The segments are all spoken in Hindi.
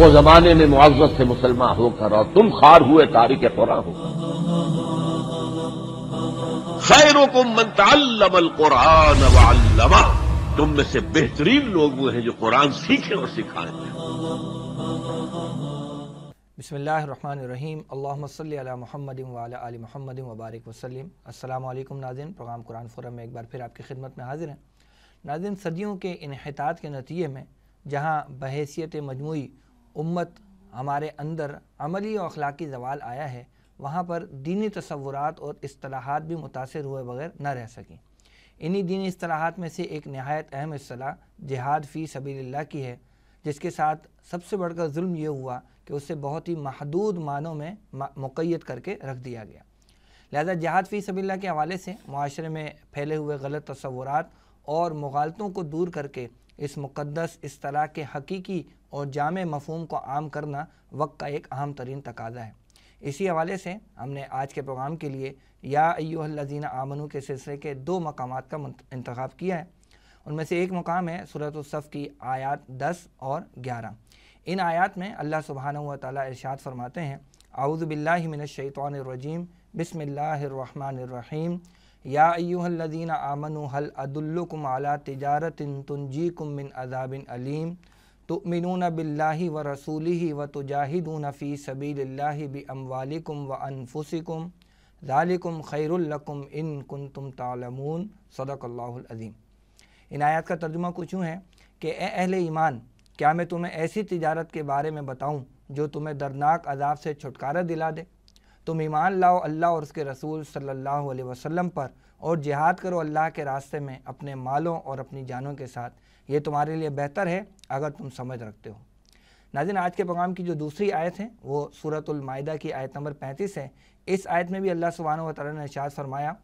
वो जमाने में मुआवजत से मुसलमान होकर और तुम खार हुए तारीख कुरा हो खैरों को मंतालमल कुरान वालमा तुम में से बेहतरीन लोग वो हैं जो कुरान सीखे और सिखाएं बिसमीम अल्लाम महमद वाल महमद वबारक वसलम असलम नाजिन प्रोग्राम कुरान फोरम में एक बार फिर आपकी खिदमत में हाजिर हैं नाजिन सदियों के इनहतात के नतीजे में जहाँ बहसीत मजमू उम्मत हमारे अंदर अमली और अखलाकी जवाल आया है वहाँ पर दीनी तस्वुरात और असलाहत भी मुतासर हुए बगैर न रह सकें इन्हीं दीनी असलाहत में से एक नहायत अहम असलाह जिहाद फ़ी सबील्ला की है जिसके साथ सबसे बढ़कर जुल्म ये हुआ कि उसे बहुत ही महदूद मानों में मुक़ैद करके रख दिया गया लिहाजा जहाद फ़ी सबील्ला के हवाले से माशरे में फैले हुए गलत तस्वुरात और मगालतों को दूर करके इस मुक़दस असलाह के हकीकी और जाम मफहम को आम करना वक्त का एक अहम तरीन तकाजा है इसी हवाले से हमने आज के प्रोग्राम के लिए या अयोहल्लाजीना आमनू के सिलसिले के दो मकाम का इंतखब किया है उनमें से एक मुकाम है सूरतुल्सफ़ की आयात दस और ग्यारह इन आयात में अल्लाह सुबहान तरशाद फरमाते हैं आउज़बिल्लिमिनशैतरजीम बसमिल्लर या अयूहल्लिन आमन हल अदुल्लुकुम अला तजारत तुनजीकुम मिन अजाबिन अलीम तुमिनून बिल्ला व रसूली व तुजाहिदून फ़ी बि अमवालिकुम व अनफुसिकुम ालिकुम खैरकुम इन कन तुम तालमून सदक़ल्लाज़ीम इन आयात का तर्जुमा कुछ यूँ है कि अहल ईमान क्या मैं तुम्हें ऐसी तजारत के बारे में बताऊँ जो तुम्हें दर्दनाक अदाब से छुटकारा दिला दे तुम ईमान लाओ अल्लाह और उसके रसूल सल्लल्लाहु अलैहि वसल्लम पर और जिहाद करो अल्लाह के रास्ते में अपने मालों और अपनी जानों के साथ ये तुम्हारे लिए बेहतर है अगर तुम समझ रखते हो नाजिन आज के पैगाम की जो दूसरी आयत है वो सूरतमायदा की आयत नंबर पैंतीस है इस आयत में भी अल्लाह सुबहान वाली ने इशाद फरमाया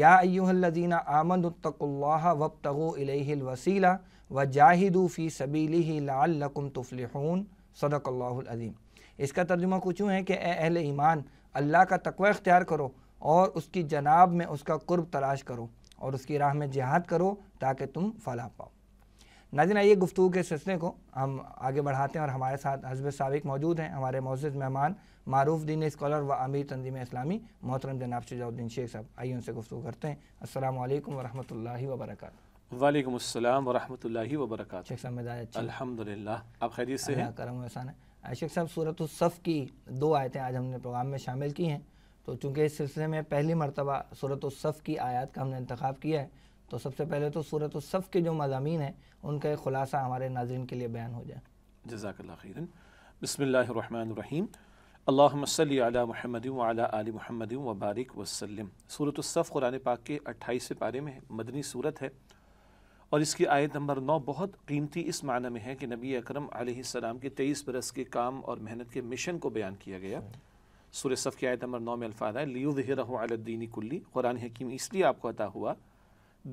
या अयुहल्लजीना आमदतल्ला वबतगोलवसीला व जाहिदूफ़ी सबीली लाकुम तुफलहून सदक़ल्लाज़ीम इसका तर्जुमा कुछ यूँ है कि अहल ईमान अल्लाह का तकवा इख्तियार करो और उसकी जनाब में उसका कुर्ब तलाश करो और उसकी राह में जिहाद करो ताकि तुम फला पाओ नाजिन आइए गुफ्तू के सिलसिले को हम आगे बढ़ाते हैं और हमारे साथ हजब सबक मौजूद हैं हमारे मोज़ मेहमान मारूफ दीन स्कॉलर व अमीर तंजीम इस्लामी मोहतरम जनाब शजाउद्दीन शेख साहब आइए उनसे गुफ्तु करते हैं असल वालेकुम वबरक वालेकुम अस्सलाम वरहमतुल्लाहि वबरक अलहमदिल्ला आप खैरियत से हैं करम एहसान है आशिक साहब सूरत सफ़ की दो आयतें आज हमने प्रोग्राम में शामिल की हैं तो चूँकि इस सिलसिले में पहली मरतबा सूरत सफ़ की आयात का हमने इंतखब किया है तो सबसे पहले तो सूरत सफ़ के जो मजामी हैं उनका एक खुलासा हमारे नाजरन के लिए बयान हो जाए जजाकल्ला बसमीम अल्लाह महमद आल महमद वबारिक वसलम सूरत सफ़ कुरान पाक के अट्ठाईसवें पारे में मदनी सूरत है और इसकी आयत नंबर नौ बहुत कीमती इस माना में है कि नबी अकरम सलाम के तेईस बरस के काम और मेहनत के मिशन को बयान किया गया सूर्य सफ़ की आयत नंबर नौ में अल्फाज है लियुदीनी कुल्ली कुरान हकीम इसलिए आपको अता हुआ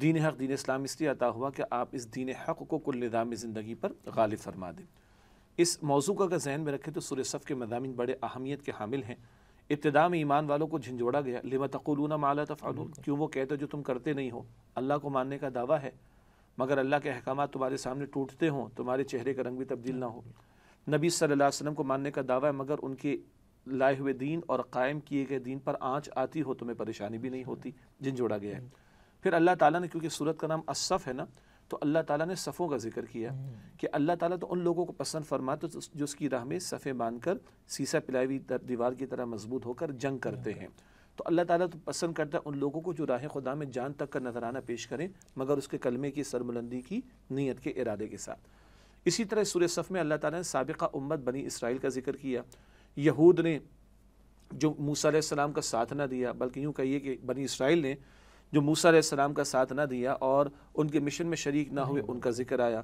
दीन हक दीन इस्लाम इसलिए अता हुआ कि आप इस दीन हक को कुल निज़ाम ज़िंदगी पर गालिब फरमा दें इस मौजू का अगर जहन में रखें तो सूर्य सफ़ के मजामी बड़े अहमियत के हामिल हैं इब्तदा में ईमान वालों को झंझोड़ा गया लिमा तकुलूना माला तफ़ालून क्यों वो कहते जो तुम करते नहीं हो अल्लाह को मानने का दावा है मगर अल्लाह के अहकाम तुम्हारे सामने टूटते हों तुम्हारे चेहरे का रंग भी तब्दील ना हो नबी सल्लल्लाहु अलैहि वसल्लम को मानने का दावा है मगर उनके लाए हुए दीन और कायम किए गए दीन पर आँच आती हो तुम्हें परेशानी भी नहीं होती जिन जोड़ा गया है फिर अल्लाह ताली ने क्योंकि सूरत का नाम असफ़ है ना तो अल्लाह ताली ने सफ़ों का जिक्र किया कि अल्लाह ताली तो उन लोगों को पसंद फरमा तो जो उसकी राह में सफ़े बांध कर सीसा पिलाई हुई दीवार की तरह मजबूत होकर जंग करते हैं तो अल्लाह ताला तो पसंद करता है उन लोगों को जो राह खुदा में जान तक का नजराना पेश करें मगर उसके कलमे की सरबुलंदी की नीयत के इरादे के साथ इसी तरह सूर्य सफ़ में अल्लाह ताला ने सबका उम्मत बनी इसराइल का जिक्र किया यहूद ने जो मूसा सलाम का साथ ना दिया बल्कि यूँ कहिए कि बनी इसराइल ने जो मूसा सलाम का साथ ना दिया और उनके मिशन में शरीक ना हुए उनका जिक्र आया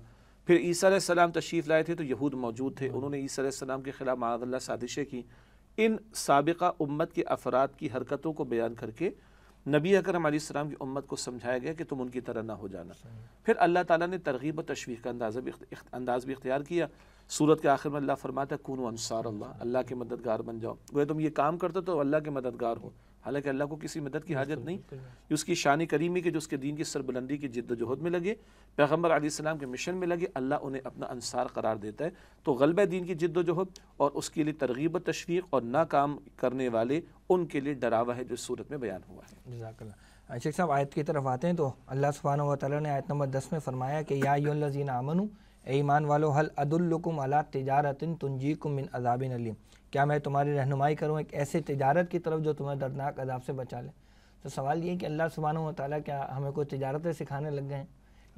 फिर ईसा सलाम तशरीफ़ लाए थे तो यहूद मौजूद थे उन्होंने ईसा सलाम के ख़िलाफ़ मादल्ला साजिशें की इन सबका उम्मत के अफराद की हरकतों को बयान करके नबी अकरम की उम्मत को समझाया गया कि तुम उनकी तरह ना हो जाना फिर अल्लाह ताला ने तरगीब तशवी का अंदाज़ भी अंदाज़ भी इख्तियार किया सूरत के आखिर में अल्लाह फरमाता कून अनसार अल्लाह अल्लाह के मददगार बन जाओ वह तुम ये काम करते तो अल्लाह के मददगार हो हालांकि अल्लाह को किसी मदद की हाजत नहीं ये उसकी शान करीमी के जो उसके दीन की सरबुलंदी की जद्दोजहद में लगे पैगम्बर आलम के मिशन में लगे अल्लाह उन्हें अपना अनसार करार देता है तो गलब दीन की जद्दोजहद और उसके लिए तरगीब तशवीक और नाकाम करने वाले उनके लिए डरावा है जो सूरत में बयान हुआ है जजाकल्ला शेख साहब आयत की तरफ आते हैं तो अल्लाह सुबहान वाली ने आयत नंबर दस में फरमाया कि याजीन आमनू ईमान वालो हल अदुल्लुकुम अला तजारतिन तुंजीकुम मिन अजाबिन अलीम क्या मैं तुम्हारी रहनुमाई करूँ एक ऐसे तजारत की तरफ जो तुम्हें दर्दनाक अदाब से बचा ले तो सवाल ये कि अल्लाह सुबहान वाली क्या हमें कोई तजारतें सिखाने लग गए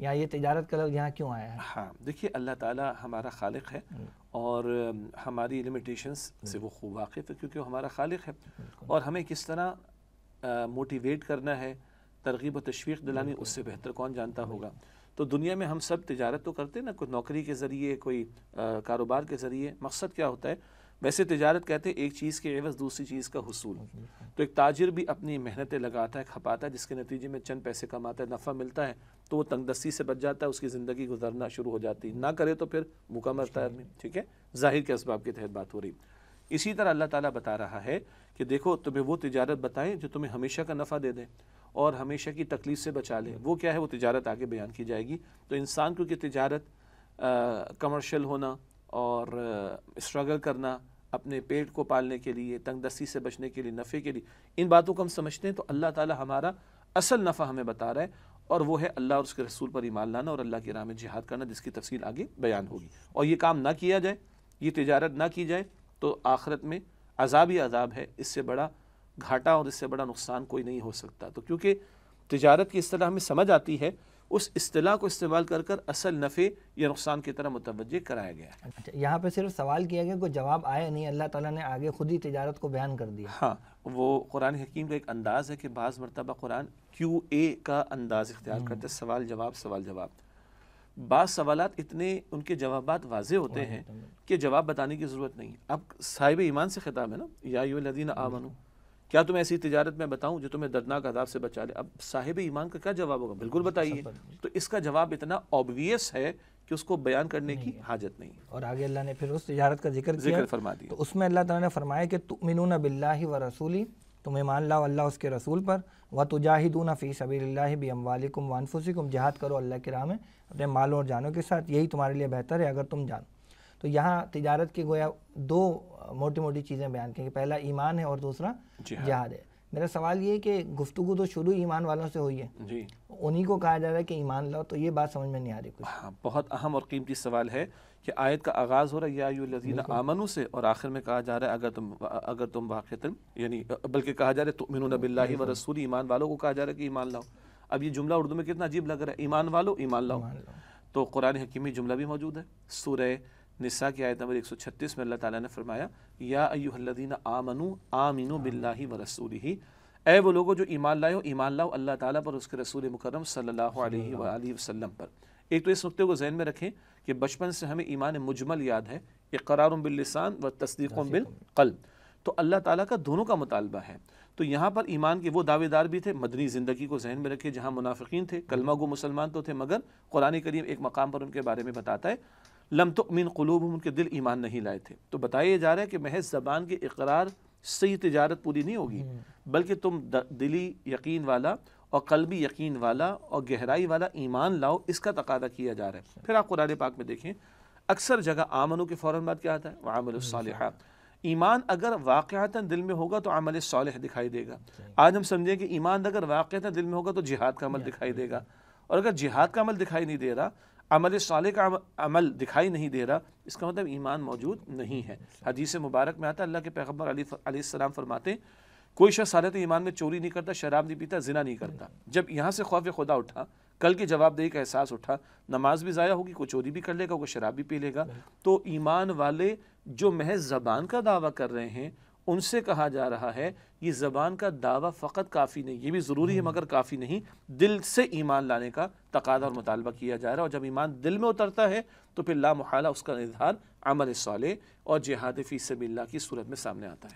या ये तजारत का लफ्ज़ यहाँ क्यों आया है हाँ देखिए अल्लाह ताला हमारा खालिक है हम्म। और हमारी लिमिटेशंस हम्म। से वो खूब वाकिफ़ है क्योंकि वो हमारा खालिक है और हमें किस तरह मोटिवेट करना है तरगीब व तशवीक दिलानी उससे बेहतर कौन जानता होगा तो दुनिया में हम सब तजारत तो करते हैं ना कोई नौकरी के ज़रिए कोई कारोबार के ज़रिए मकसद क्या होता है वैसे तजारत कहते हैं एक चीज़ के एवज दूसरी चीज़ का हसूल तो एक ताजिर भी अपनी मेहनतें लगाता है खपाता है जिसके नतीजे में चंद पैसे कमाता है नफ़ा मिलता है तो वो तंगदस्ती से बच जाता है उसकी ज़िंदगी गुजरना शुरू हो जाती है ना करे तो फिर मुका मरता है ठीक है जाहिर के इसबाब के तहत बात हो रही इसी तरह अल्लाह ताली बता रहा है कि देखो तुम्हें वो तजारत बताएं जो तुम्हें हमेशा का नफ़ा दे दें और हमेशा की तकलीफ़ से बचा लें वो क्या है वो तजारत आगे बयान की जाएगी तो इंसान क्योंकि तजारत कमर्शल होना और स्ट्रगल करना अपने पेट को पालने के लिए तंगदस्ती से बचने के लिए नफ़े के लिए इन बातों को हम समझते हैं तो अल्लाह ताला हमारा असल नफ़ा हमें बता रहा है और वो है अल्लाह और उसके रसूल पर ईमान लाना और अल्लाह की राह में जिहाद करना जिसकी तफसील आगे बयान होगी और ये काम ना किया जाए ये तजारत ना की जाए तो आखरत में अजाब ही अजाब है इससे बड़ा घाटा और इससे बड़ा नुकसान कोई नहीं हो सकता तो क्योंकि तजारत की इस तरह हमें समझ आती है उस अतला को इस्तेमाल कर कर असल नफ़े या नुकसान की तरह मुतवज़ कराया गया है अच्छा यहाँ पर सिर्फ सवाल किया गया कोई जवाब आया नहीं अल्लाह तला ने आगे ख़ुद ही तजारत को बयान कर दिया हाँ वो कुरान हकीम का एक अंदाज़ है कि बाज़ मरतबा कुरान क्यू ए का अंदाज़ इख्तियार करते हम्म। सवाल जवाब सवाल जवाब बाज़ सवाल इतने उनके जवाब वाजे होते हैं कि जवाब बताने की ज़रूरत नहीं अब साहिब ईमान से ख़िताब है ना या आमनू क्या तुम्हें ऐसी तजारत में बताऊं जो तुम्हें दर्दनाक अदाब से बचा ले अब साहिब ईमान का क्या जवाब होगा बिल्कुल बताइए तो इसका जवाब इतना ऑब्वियस है कि उसको बयान करने की हाजत नहीं और आगे अल्लाह ने फिर उस तजारत का जिक्र जिक्र फरमा दिया तो उसमें अल्लाह तला ने फरमाया कि तुमिनून बिल्ला व रसूली तुम ईमान लाओ अल्लाह उसके रसूल पर व तुजाहिदून फ़ी सबील्ला भी अम्वालिकुम वानफुसिकुम जहाद करो अल्लाह के राम अपने मालों और जानों के साथ यही तुम्हारे लिए बेहतर है अगर तुम जानो तो यहाँ तजारत के गोया दो मोटी मोटी चीज़ें बयान की पहला ईमान है और दूसरा जहाद है मेरा सवाल ये कि गुफ्तु तो शुरू ईमान वालों से हुई है जी उन्हीं को कहा जा रहा है कि ईमान लाओ तो ये बात समझ में नहीं आ रही कुछ हाँ बहुत अहम और कीमती सवाल है कि आयत का आगाज़ हो रहा है याजीन आमनु से और आखिर में कहा जा रहा है अगर तुम अगर तुम वाक यानी बल्कि कहा जा रहा है तुमिन बिल्ला व रसूल ईमान वालों को कहा जा रहा है कि ईमान लाओ अब ये जुमला उर्दू में कितना अजीब लग रहा है ईमान वालो ईमान लाओ तो कुरान हकीमी जुमला भी मौजूद है सूर्य निस्सा की आयत नंबर 136 में अल्लाह ताला ने फरमाया या अयुहल्लिन आमनु आमिनु बिल्लाहि व रसूलिही ए वो लोगों जो ईमान लाए हो ईमान लाओ अल्लाह ताला पर उसके रसूल मुकरम सल्लल्लाहु अलैहि वसल्लम पर एक तो इस नुकते को जहन में रखें कि बचपन से हमें ईमान मुजमल याद है इकरार बिल्लिसान व तस्दीक बिल कल तो अल्लाह ताला का दोनों का मुतालबा है तो यहाँ पर ईमान के वो दावेदार भी थे मदनी ज़िंदगी को जहन में रखे जहाँ मुनाफिकीन थे कलमा गो मुसलमान तो थे मगर कुरान करीम एक मकाम पर उनके बारे में बताता है लम तुमिन कलूब उनके दिल ईमान नहीं लाए थे तो बताया जा रहा है कि महज ज़बान के इकरार सही तजारत पूरी नहीं होगी हम्म। बल्कि तुम दिली यकीन वाला और कलबी यकीन वाला और गहराई वाला ईमान लाओ इसका तकादा किया जा रहा है अच्छा। फिर आप कुरान पाक में देखें अक्सर जगह आमनों के फ़ौर बाद क्या आता है वामल हम्म। ईमान अगर वाक़ता दिल में होगा तो अमल साल दिखाई देगा अच्छा। आज हम समझें कि ईमान अगर वाक़ता दिल में होगा तो जिहाद का अमल दिखाई देगा और अगर जिहाद का अमल दिखाई नहीं दे रहा अमल साल का अमल दिखाई नहीं दे रहा इसका मतलब ईमान मौजूद नहीं है हदीस मुबारक में आता अल्लाह के पैगम्बर सलाम फरमाते कोई शख्स सालत तो ईमान में चोरी नहीं करता शराब नहीं पीता जिना नहीं करता जब यहाँ से खौफ खुदा उठा कल की जवाबदेही का एहसास उठा नमाज भी ज़ाया होगी कोई चोरी भी कर लेगा कोई शराब भी पी लेगा तो ईमान वाले जो महज जबान का दावा कर रहे हैं उनसे कहा जा रहा है ये ज़बान का दावा फ़कत काफ़ी नहीं ये भी ज़रूरी है हम्म। मगर काफ़ी नहीं दिल से ईमान लाने का तकादा और मुतालबा किया जा रहा है और जब ईमान दिल में उतरता है तो फिर लामहाला उसका इजहार अमन साले और जिहाद फ़ी सबल्ला की सूरत में सामने आता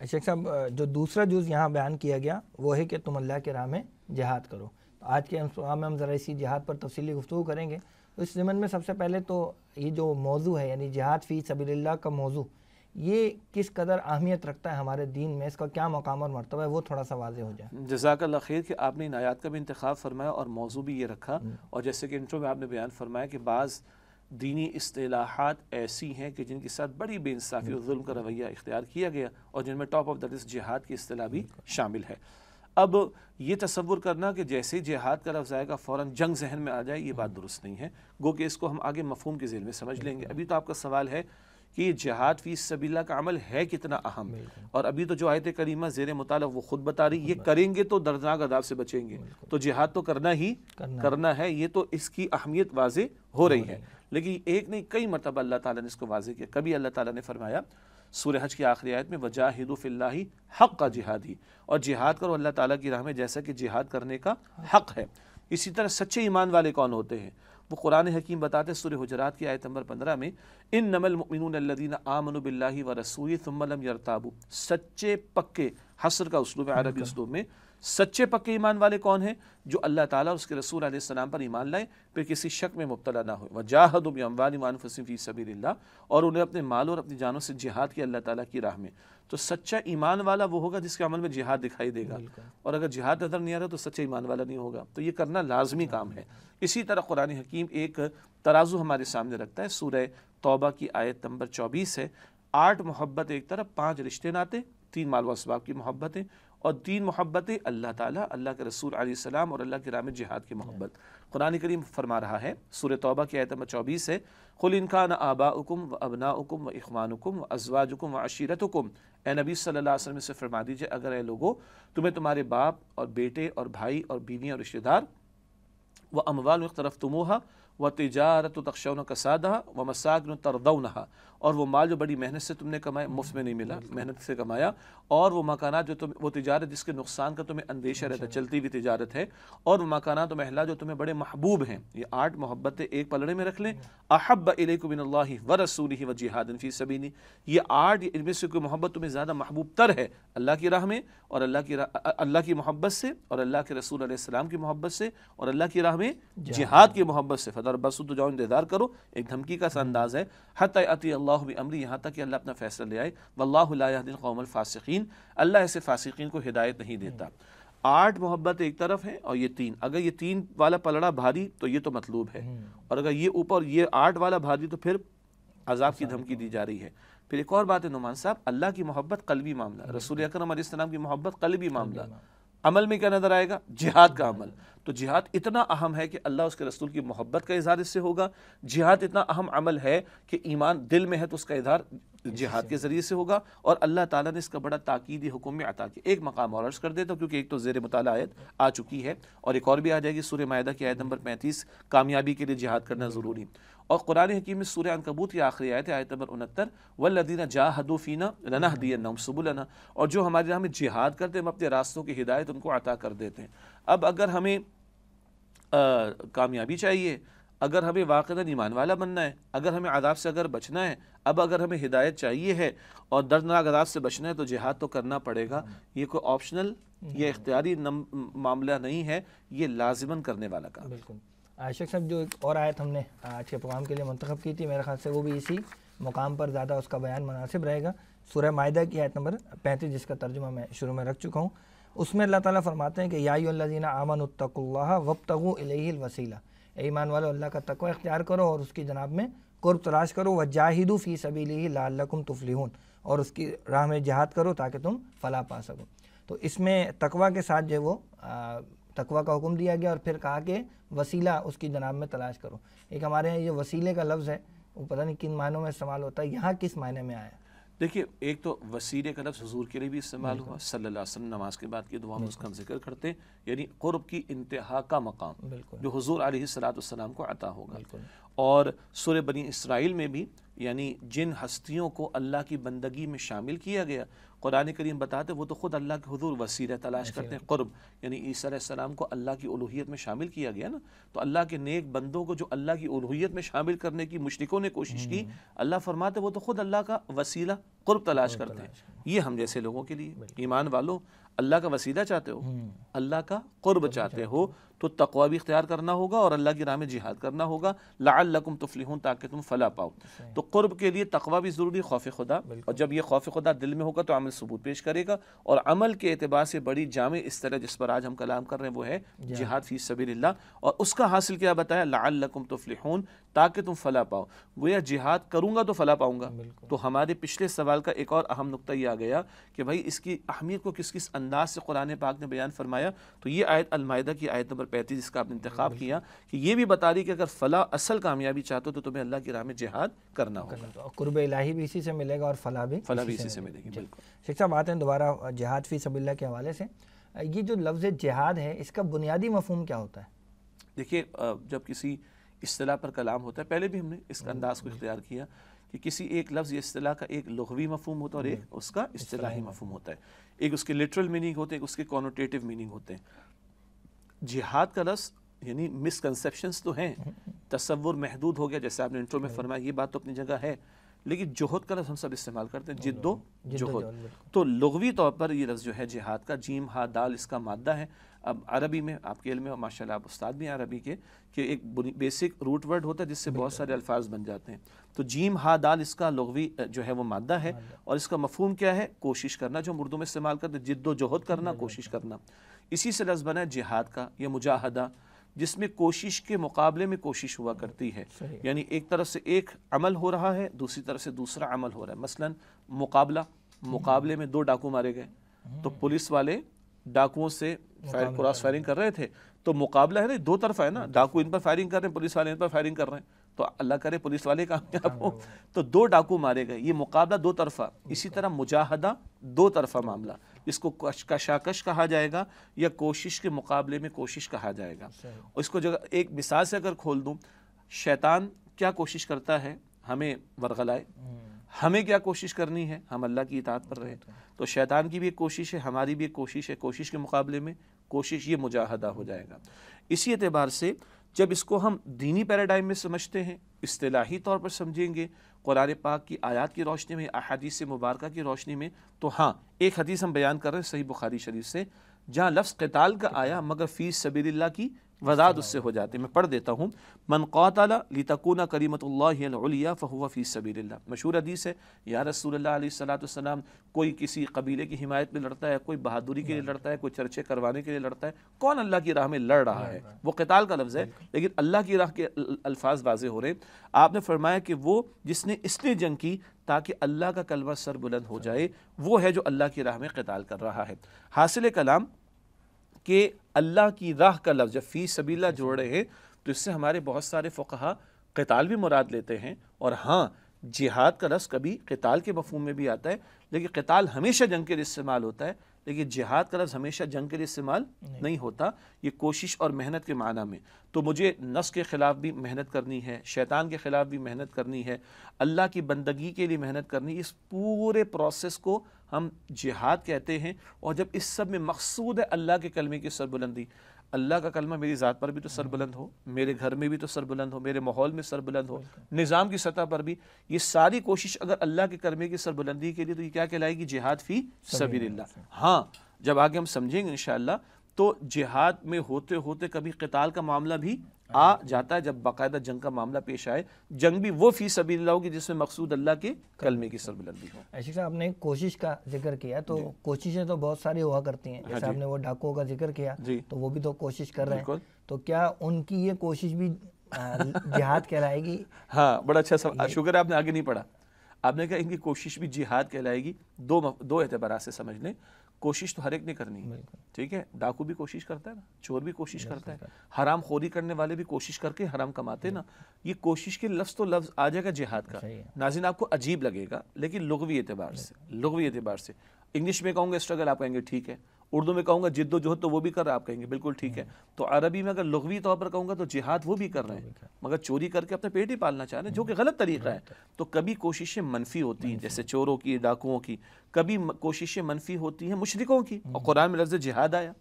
है शेख साहब जो दूसरा जुज़ यहाँ बयान किया गया वो है कि तुम अल्लाह के राह में जहाद करो तो आज के में हम ज़रा इसी जिहाद पर तफसली गुफ्तु करेंगे तो इस ज़मन में सबसे पहले तो ये जो मौजू है यानी जिहाद फ़ी सबील्ला का मौजू ये किस कदर अहमियत रखता है हमारे दीन में इसका क्या मकाम और मरतबा है वो थोड़ा सा वाजे हो जाए जजाक लखीर कि आपने इन आयात का भी इंतखा फरमाया और मौजू भी ये रखा हम्म। और जैसे कि इंटरव्यू में आपने बयान फरमाया कि बाज़ दीनी असलाहत ऐसी हैं कि जिनके साथ बड़ी बेानसाफ़ी और जुल्म का रवैया इख्तियार किया गया और जिनमें टॉप ऑफ द लिस्ट जिहाद की असलाह भी शामिल है अब ये तस्वुर करना कि जैसे ही जिहाद का लफ्ज़ आएगा फ़ौर जंग जहन में आ जाए ये बात हम्म। दुरुस्त नहीं है गो कि इसको हम आगे मफहूम के जेल में समझ लेंगे अभी तो आपका सवाल है कि जहाद फी सबीला का अमल है कितना अहम और अभी तो जो आयत करीमा जेर मुताल वो खुद बता रही ये करेंगे तो दर्दनाक अदाब से बचेंगे तो जिहाद तो करना ही करना, करना है ये तो इसकी अहमियत वाज हो रही है लेकिन एक नहीं कई मरतबा अल्लाह ताला ने इसको वाजे किया कभी अल्लाह ताला ने फरमाया सूर हज की आखिरी आयत में वजाहिदुफिल्ला हक़ का जिहाद ही और जिहाद करो अल्लाह ताला की राह में जैसा कि जिहाद करने का हाँ। हक़ है इसी तरह सच्चे ईमान वाले कौन होते हैं वो कुरान हकीम बताते सुर हजरात की आयत नंबर पंद्रह में इन नमल नमलमिनदीन आमनबिल्ला व रसूल तुमलम यरताबू सच्चे पक्के हसर का उसलूब अरबी उसलूब में सच्चे पक्के ईमान वाले कौन हैं जो अल्लाह ताला उसके रसूल आसमाम पर ईमान लाए फिर किसी शक में मुबतला ना हो वजाहदुबान फ़सीफ़ी सबी और उन्हें अपने माल और अपनी जानों से जिहाद के अल्लाह ताला की राह में तो सच्चा ईमान वाला वो होगा जिसके अमल में जिहाद दिखाई देगा और अगर जिहाद नज़र नहीं आ रहा तो सच्चा ईमान वाला नहीं होगा तो ये करना लाजमी हाँ। काम है इसी तरह कुरान हकीम एक तराजू हमारे सामने रखता है सूर्य तोबा की आयत नंबर चौबीस है आठ मोहब्बत एक तरफ पाँच रिश्ते नाते तीन मालवा सबाब की मोहब्बतें और तीन मोहब्बतें अल्लाह ताला अल्लाह के रसूल सलाम और अल्लाह के राम जिहाद की मोहब्बत कुरान करीम फरमा रहा है सूर तौबा की आयत नंबर चौबीस है खुल इनका न आबा उकुम व अबना उकुम व इखवान उकुम व अजवाज उकुम व अशीरत ए नबी सल्लल्लाहु अलैहि वसल्लम से फरमा दीजिए अगर ए लोगो तुम्हें तुम्हारे बाप और बेटे और भाई और बीवी और रिश्तेदार व अमवाल तरफ तुमोहा व तजारत तकशन कसादा व मसाकन तरदवनहा और वो माल जो बड़ी मेहनत से तुमने कमाया मुफ्त में नहीं मिला मेहनत से कमाया और वो मकाना जो तुम वो तजारत जिसके नुकसान का तुम्हें अंदेशा रहता है अच्छा। चलती हुई तजारत है और वो मकाना तो महिला जो तुम्हें बड़े महबूब हैं ये आठ मोहब्बतें एक पलड़े में रख लें अहब इलेकुबिन व रसूल ही व फी सबीनी ये आठ इनमें से कोई मोहब्बत तुम्हें ज़्यादा महबूब तर है अल्लाह की राह में और अल्लाह की अल्लाह की मोहब्बत से और अल्लाह के रसूल आसमाम की मोहब्बत से और अल्लाह की राह में जिहाद की मोहब्बत से फ़तर बसु जाओ इंतजार करो एक धमकी का सा अंदाज़ है हत अती अल्लाह अल्लाह भी अमरी यहाँ तक कि अल्लाह अपना फैसला ले आए वल्लादिन कौमल फ़ासिकीन अल्लाह ऐसे फ़ासिकीन को हिदायत नहीं देता आठ मोहब्बत एक तरफ है और ये तीन अगर ये तीन वाला पलड़ा भारी तो ये तो मतलूब है हम्म। और अगर ये ऊपर ये आठ वाला भारी तो फिर अजाब की धमकी दी जा रही है फिर एक और बात है नुमान साहब अल्लाह की मोहब्बत कलबी मामला रसूल अक्रम की मोहब्बत कलबी मामला अमल में क्या नज़र आएगा जिहाद का अमल तो जिहाद इतना अहम है कि अल्लाह उसके रसूल की मोहब्बत का इजहार इससे होगा जिहाद इतना अहम अमल है कि ईमान दिल में है तो उसका इजहार जिहाद के ज़रिए से होगा और अल्लाह ताला ने इसका बड़ा ताकीदी हुक्म में अता किया एक मकाम और अर्ज कर देता हूँ क्योंकि एक तो जेर मताल आयत आ चुकी है और एक और भी आ जाएगी सूर्य माहा की आयत नंबर पैंतीस कामयाबी के लिए जिहाद करना ज़रूरी और कुरान हकीम में सूर्य अनकबूत की आखिरी आयत आयत नंबर उनहत्तर वल्लदीना जाहदोफीना लना दियम सबुलना और जो हमारे यहाँ में जिहाद करते हैं हम अपने रास्तों की हिदायत उनको अता कर देते हैं अब अगर हमें कामयाबी चाहिए अगर हमें वाक़ा ईमान वाला बनना है अगर हमें आदाब से अगर बचना है अब अगर हमें हिदायत चाहिए है और दर्दनाक आदाब से बचना है तो जिहाद तो करना पड़ेगा ये कोई ऑप्शनल ये इख्तियारी मामला नहीं है ये लाजमन करने वाला काम बिल्कुल आशिक साहब जो एक और आयत हमने आज के प्रोग्राम के लिए मंतखब की थी मेरे ख्याल से वो भी इसी मुकाम पर ज़्यादा उसका बयान मुनासिब रहेगा सूर्य माहिदा की आयत नंबर पैंतीस जिसका तर्जुमा मैं शुरू में रख चुका हूँ उसमें अल्लाह ताला फरमाते हैं कि याजीना आमन उत्तकुल्ला वबतगु वसीला ईमान वाले अल्लाह का तकवा इख्तियार करो और उसकी जनाब में कुर्ब तलाश करो व जाहिदु फ़ी सबीली ली लाकुम तुफलिहून और उसकी राह में जहाद करो ताकि तुम फला पा सको तो इसमें तकवा के साथ जो वो आ, तकवा का हुक्म दिया गया और फिर कहा कि वसीला उसकी जनाब में तलाश करो एक हमारे यहाँ ये वसीले का लफ्ज़ है वो पता नहीं किन मायनों में इस्तेमाल होता है यहाँ किस मायने में आया देखिए एक तो वसीले का लफ्ज़ हजूर के लिए भी इस्तेमाल हुआ सल्लल्लाहु अलैहि वसल्लम नमाज के बाद की दुआ में उसका जिक्र करते हैं यानी कुर्ब की इंतहा का मकाम जो हजूर आसलाम को अता होगा और सुर बनी इसराइल में भी यानी जिन हस्तियों को अल्लाह की बंदगी में शामिल किया गया कुरान करीम बताते वो तो ख़ुद अल्लाह के हजूर वसीर तलाश करते हैं क़ुरब यानी ईसीम को अल्लाह की उलूहियत में शामिल किया गया ना तो अल्लाह के नेक बंदों को जो अल्लाह की उलूहियत में शामिल करने की मुशरक़ों ने कोशिश की हम्म। अल्लाह फरमाते वो तो ख़ुद अल्लाह का वसीला क़ुरब तलाश करते हैं ये हम जैसे लोगों के लिए ईमान वालों अल्लाह का वसीदा चाहते हो हम्म। अल्लाह का कुर्ब चाहते हो तो तकवा भी इख्तियार करना होगा और अल्लाह की राह में जिहाद करना होगा लाकुम तुफलिहून ताकि तुम फला पाओ तो कुर्ब के लिए तकवा भी ज़रूरी खौफ खुदा और जब यह खौफ खुदा दिल में होगा तो अमल सबूत पेश करेगा और अमल के अतबार से बड़ी जाम इस तरह जिस पर आज हम कलाम कर रहे हैं वो है जिहाद फ़ी सबील्ला और उसका हासिल क्या बताया लाकुम तुफलिहून ताकि तुम फला पाओ वो जिहाद करूँगा तो फला पाऊँगा तो हमारे पिछले सवाल का एक और अहम नुकता यह आ गया कि भाई इसकी अहमियत को किस किस अंदर अंदाज से कुरान पाक ने बयान फरमाया तो ये आयत अलमायदा की आयत नंबर पैंतीस जिसका आपने इंतखब किया कि ये भी बता रही कि अगर फला असल कामयाबी चाहते हो तो तुम्हें अल्लाह की राह में जिहाद करना होगा कुरब इलाही भी इसी से मिलेगा और फला भी फला भी इसी से मिलेगी बिल्कुल शेख साहब आते हैं दोबारा जिहाद फ़ी सबल्ला के हवाले से ये जो लफ्ज़ जिहाद है इसका बुनियादी मफहम क्या होता है देखिए जब किसी असलाह पर कलाम होता है पहले भी हमने इसका हम्म, अंदाज़ को हम्म। इख्तियार किया कि किसी एक लफ्ज़ असलाह का एक लघवी मफहम होता है और एक हम्म। उसका असलाही मफहम होता है एक उसके लिटरल मीनिंग होते हैं एक उसके कॉनोटेटिव मीनिंग होते हैं जिहाद का लफ्ज़ यानी मिसकनसप्शन तो हैं हम्म। तस्वुर महदूद हो गया जैसे आपने इंट्रो में फरमाया ये बात तो अपनी जगह है लेकिन जोहद का लफ्ज़ हम सब इस्तेमाल करते हैं जिद्दो जोहद तो लघवी तौर पर यह लफ्ज़ जो है जिहाद का जीम हा दाल इसका मादा है अब अरबी में आपके इल्म में आप उस्ताद भी हैं अरबी के कि एक बेसिक रूट वर्ड होता है जिससे बहुत सारे अल्फाज बन जाते हैं तो जीम हा दाल इसका लघवी जो है वो मादा है और इसका मफहम क्या है कोशिश करना जो हम उर्दू में इस्तेमाल करते हैं जिद्दोजहद करना कोशिश करना इसी से लफ्ज़ बना है जिहाद का या मुजाहदा जिसमें कोशिश के मुकाबले में कोशिश हुआ करती है यानी एक तरफ से एक अमल हो रहा है दूसरी तरफ से दूसरा अमल हो रहा है मसलन मुकाबला मुकाबले में दो डाकू मारे गए तो हम्म। पुलिस वाले डाकुओं से क्रॉस फायरिंग कर रहे थे तो मुकाबला है ना दो तरफा है ना डाकू इन पर फायरिंग कर रहे हैं पुलिस वाले इन पर फायरिंग कर रहे हैं तो अल्लाह करे पुलिस वाले कामयाब हो तो दो डाकू मारे गए ये मुकाबला दो तरफा इसी तरह मुजाहदा दो तरफा मामला इसको कशाकश कहा जाएगा या कोशिश के मुकाबले में कोशिश कहा जाएगा अच्छा। इसको जगह एक मिसाल से अगर खोल दूँ शैतान क्या कोशिश करता है हमें वरगलाए हम्म। हमें क्या कोशिश करनी है हम अल्लाह की इतात पर रहें तो शैतान की भी एक कोशिश है हमारी भी एक कोशिश है कोशिश के मुकाबले में कोशिश ये मुजाहदा हो जाएगा इसी एतबार से जब इसको हम दीनी पैराडाइम में समझते हैं असलाही तौर पर समझेंगे कुरान पाक की आयात की रोशनी में अहादीस से मुबारक की रोशनी में तो हाँ एक हदीस हम बयान कर रहे हैं सही बुखारी शरीफ से जहाँ लफ्ज़ कताल का आया मगर फ़ीस सबील्ला की वजाद उससे हो जाती मैं पढ़ देता हूँ मन कौतल लितकून करीमतुल्लिया फ़हुआ फ़ी सबील मशहूर अदीस है या रसूलल्लाह सलाम कोई किसी कबीले की हिमायत में लड़ता है कोई बहादुरी के लिए हाँ। लड़ता है कोई चर्चे करवाने के लिए लड़ता है कौन अल्लाह की राह में लड़ रहा हाँ। है वो कताल का लफ्ज़ है लेकिन अल्लाह की राह के अल्फाज वाजे हो रहे हैं आपने फरमाया कि वो जिसने इसलिए जंग की ताकि अल्लाह का कलमा सर बुलंद हो हाँ। जाए वो है जो अल्लाह की राह में कताल कर रहा है हासिल कलाम कि अल्लाह की राह का लफ्ज़ जब फ़ी सबीला जोड़ रहे हैं तो इससे हमारे बहुत सारे फ़कहा कताल भी मुराद लेते हैं और हाँ जिहाद का लफ्ज़ कभी कताल के मफहम में भी आता है लेकिन कताल हमेशा जंग के लिए इस्तेमाल होता है लेकिन जिहाद का लफ्ज़ हमेशा जंग के लिए इस्तेमाल नहीं।, नहीं होता ये कोशिश और मेहनत के माना में तो मुझे नस के ख़िलाफ़ भी मेहनत करनी है शैतान के ख़िलाफ़ भी मेहनत करनी है अल्लाह की बंदगी के लिए मेहनत करनी इस पूरे प्रोसेस को हम जिहाद कहते हैं और जब इस सब में मकसूद है अल्लाह के कलमे की सरबुलंदी अल्लाह का कलमा मेरी ज़ात पर भी तो सरबुलंद हो मेरे घर में भी तो सरबुलंद हो मेरे माहौल में सरबुलंद हो निज़ाम की सतह पर भी ये सारी कोशिश अगर अल्लाह के कलमे की सरबुलंदी के लिए तो ये क्या कहलाएगी जिहाद फ़ी सबी हाँ जब आगे हम समझेंगे इन तो जिहाद में होते होते कभी कताल का मामला भी आ जाता है जब बाकायदा जंग का मामला पेश आए जंग भी वो फीस अभी होगी जिसमें मकसूद अल्लाह के कलमे की सरबुलंदी हो ऐशिक साहब आपने कोशिश का जिक्र किया तो कोशिशें तो बहुत सारी हुआ करती हैं हाँ जैसे आपने वो डाकुओं का जिक्र किया तो वो भी तो कोशिश कर रहे हैं तो क्या उनकी ये कोशिश भी जिहाद कहलाएगी हाँ बड़ा अच्छा सवाल शुक्र आपने आगे नहीं पढ़ा आपने कहा इनकी कोशिश भी जिहाद कहलाएगी दो दो एतबार से समझ लें कोशिश तो हर एक ने करनी है ठीक है डाकू भी कोशिश करता है ना चोर भी कोशिश करता है हराम खोरी करने वाले भी कोशिश करके हराम कमाते ना ये कोशिश के लफ्ज़ तो लफ्ज़ आ जाएगा जिहाद का नाजिन आपको अजीब लगेगा लेकिन लगवी एतबार से लगवी एतबार से इंग्लिश में कहूँगा स्ट्रगल आप कहेंगे ठीक है उर्दू में कहूँगा जिद्दोजहद तो वो भी कर रहा है आप कहेंगे बिल्कुल ठीक है हम्म। तो अरबी में अगर लघवी तौर पर कहूँगा तो जिहाद वो भी कर रहे हैं मगर चोरी करके अपने पेट ही पालना चाह रहे हैं जो कि गलत तरीका है तो कभी कोशिशें मनफी होती हैं जैसे चोरों की डाकुओं की कभी कोशिशें मनफी होती हैं मशरकों की और हम्म। कुरान में लफ्ज़ जिहाद आया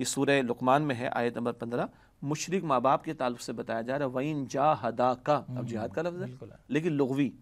ये सूर्य लुकमान में है आयत नंबर पंद्रह मुशरक माँ बाप के ताल्लुक से बताया जा रहा है वहीन जा हदा का अब हम्म। जिहाद का लफ्ज़ है लेकिन लघवी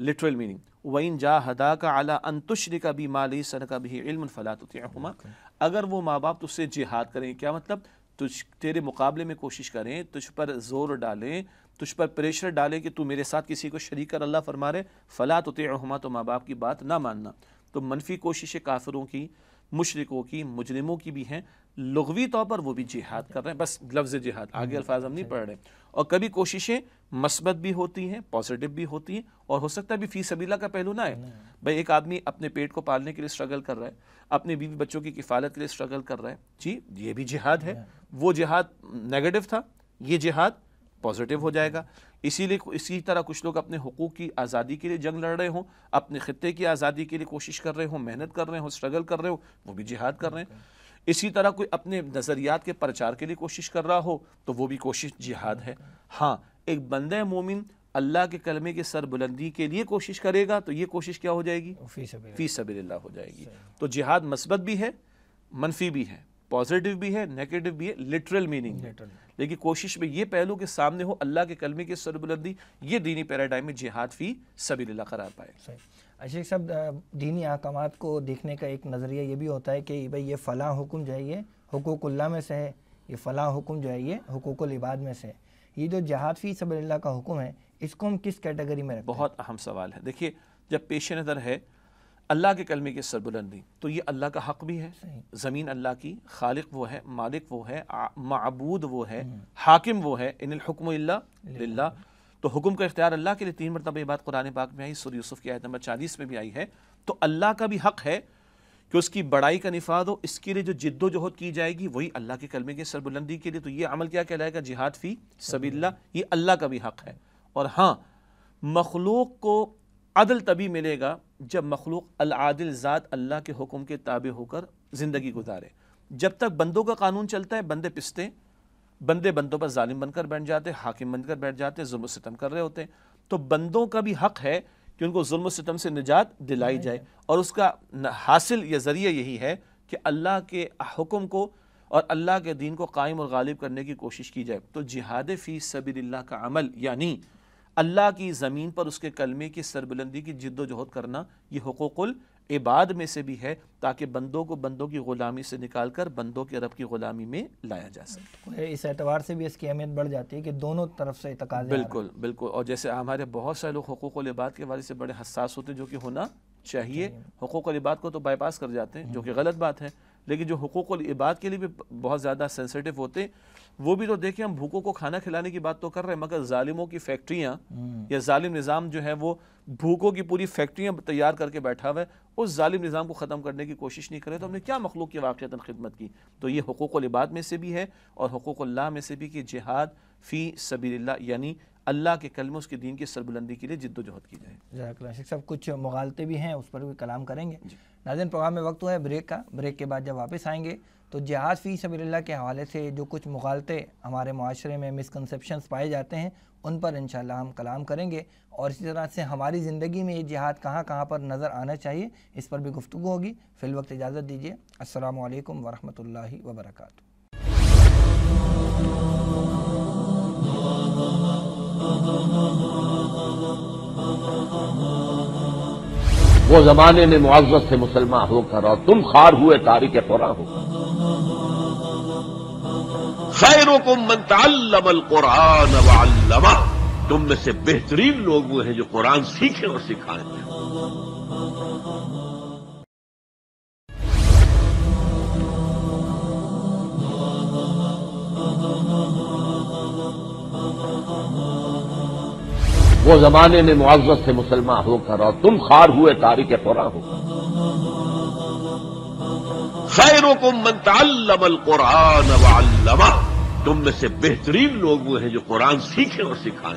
लिटरल मीनिंग वइन जा हदा का अला अंतुशर का भी माली सन का भी इल्म फ़लातुमा अगर वो माँ बाप तुझसे जिहाद करें क्या मतलब तुझ तेरे मुकाबले में कोशिश करें तुझ पर ज़ोर डालें तुझ पर प्रेशर डालें कि तू मेरे साथ किसी को शरीक कर अल्लाह फरमा रहे फ़लात हुमा तो माँ बाप की बात ना मानना तो मनफी कोशिशें काफिरों की मुशरकों की मुजरमों की भी हैं लघवी तौर पर वो भी जिहाद कर रहे हैं बस लफ्ज़ जिहाद आगे अल्फाज हम नहीं पढ़ रहे और कभी कोशिशें मस्बत भी होती हैं पॉजिटिव भी होती हैं और हो सकता है भी फी सबीला का पहलू ना है भाई एक आदमी अपने पेट को पालने के लिए स्ट्रगल कर रहा है अपने बीवी बच्चों की किफालत के लिए स्ट्रगल कर रहा है जी ये भी जिहाद है वो जिहाद नेगेटिव था ये जिहाद पॉजिटिव हो जाएगा इसीलिए इसी तरह कुछ लोग अपने हकूक़ की आज़ादी के लिए जंग लड़ रहे हों अपने ख़त्े की आज़ादी के लिए कोशिश कर रहे हों मेहनत कर रहे हों स्ट्रगल कर रहे हो वो भी जिहाद कर रहे हैं इसी तरह कोई अपने नज़रियात के प्रचार के लिए कोशिश कर रहा हो तो वो भी कोशिश जिहाद है हाँ एक बंद मोमिन अल्लाह के कलमे के सरबुलंदी के लिए कोशिश करेगा तो ये कोशिश क्या हो जाएगी फ़ी सबी हो जाएगी तो जिहाद मस्बत भी है मनफी भी है पॉजिटिव भी है नेगेटिव भी है लिटरल मीनिंग है लेकिन कोशिश में ये पहलू के सामने हो अल्लाह के कलमे की सरबुलंदी ये दीनी पैराडाइम में जिहाद फी सभी करार पाए अशरक अच्छा, साहब दीनी अहकाम को देखने का एक नज़रिया ये भी होता है कि भाई ये फ़लाँ हुक्म जो है ये हकूक़ल्ला में से है ये फ़लाँ हुक्म जो है ये हकूक़ल इबाद में से है ये जो जहाद फ़ी सब का हुक्म है इसको हम किस कैटेगरी में रखें बहुत अहम सवाल है देखिए जब पेश नज़र है अल्लाह के कलमे की सरबुलंदी तो ये अल्लाह का हक भी है ज़मीन अल्लाह की खालिक वो है मालिक वो है मबूद वो है हम्म। हाकिम वो है ला तो हुक्म का इख्तियार अल्लाह के लिए तीन मरतब ये बात कुरान पाक में आई सुर यूसुफ की आयत नंबर चालीस में भी आई है तो अल्लाह का भी हक है कि उसकी बड़ाई का निफाद हो इसके लिए जो जिद्दोजहद की जाएगी वही अल्लाह के कलमे की सरबुलंदी के लिए तो ये अमल क्या कहलाएगा जिहाद फ़ी सबील्ला ये अल्लाह का भी हक है और हाँ मखलूक को अदल तभी मिलेगा जब मखलूक अलादिल ज़ात अल्लाह के हुक्म के ताबे होकर ज़िंदगी गुजारे जब तक बंदों का कानून चलता है बंदे पिसते बंदे बंदों पर ालिम बनकर बैठ जाते हाकिम बनकर बैठ जाते जुल्म सितम कर रहे होते तो बंदों का भी हक़ है कि उनको जुल्म सितम से निजात दिलाई जाए और उसका हासिल या ज़रिया यही है कि अल्लाह के हुक्म को और अल्लाह के दीन को कायम और गालिब करने की कोशिश की जाए तो जिहाद फ़ी सबील्ला का अमल यानी अल्लाह की ज़मीन पर उसके कलमे की सरबुलंदी की जिद्दोजहद करना ये हकूक़ुल इबाद में से भी है ताकि बंदों को बंदों की ग़ुलामी से निकाल कर बंदों के रब की ग़ुलामी में लाया जा सके तो इस एतवार से भी इसकी अहमियत बढ़ जाती है कि दोनों तरफ से तकाज बिल्कुल बिल्कुल और जैसे हमारे बहुत सारे लोग हकूक इबाद के वाले से बड़े हसास होते हैं जो कि होना चाहिए हकूक़ुल इबाद को तो बाईपास कर जाते हैं जो कि हम्म। गलत बात है लेकिन जो हकूक़ इबाद के लिए भी बहुत ज़्यादा सेंसिटिव होते हैं वो भी तो देखें हम भूखों को खाना खिलाने की बात तो कर रहे हैं मगर ालिमों की फैक्ट्रियाँ हम्म। या ालिम निज़ाम जो है वो भूखों की पूरी फैक्ट्रियाँ तैयार करके बैठा हुआ है उस ालिम निज़ाम को ख़त्म करने की कोशिश नहीं करें तो हमने क्या मखलूक की वाक़ता खिदमत की तो ये हकूक़ इबाद में से भी है और हकूक़ल्ला में से भी कि जिहाद फ़ी सबील्ला यानी अल्लाह के कलम उसके दीन की सरबुलंदी के लिए जिद्दोजहद की जाए जराक सब कुछ मगालते भी हैं उस पर भी कलाम करेंगे नाजन प्रोग्राम में वक्त हुआ है ब्रेक का ब्रेक के बाद जब वापस आएंगे तो जहाज फ़ी सबील्ला के हवाले से जो कुछ मगालते हमारे माशरे में मिसकनसप्शन पाए जाते हैं उन पर इन हम कलाम करेंगे और इसी तरह से हमारी ज़िंदगी में ये जिहाद कहाँ कहाँ पर नज़र आना चाहिए इस पर भी गुफ्तु होगी फ़िल वक्त इजाज़त दीजिए असल वरहमल वर्का वो जमाने में मुआवजत से मुसलमान होकर और तुम खार हुए तारीख कुरा हो खैरों को मंतालमल कुरान वालमा तुम में से बेहतरीन लोग वो हैं जो कुरान सीखे और सिखाए वो जमाने में मुआवजत से मुसलमान होकर और तुम खार हुए तारीख कुरान हो खैरों को मंतालमल कुरान वल्लमा तुम में से बेहतरीन लोग वो हैं जो कुरान सीखें और सिखाएं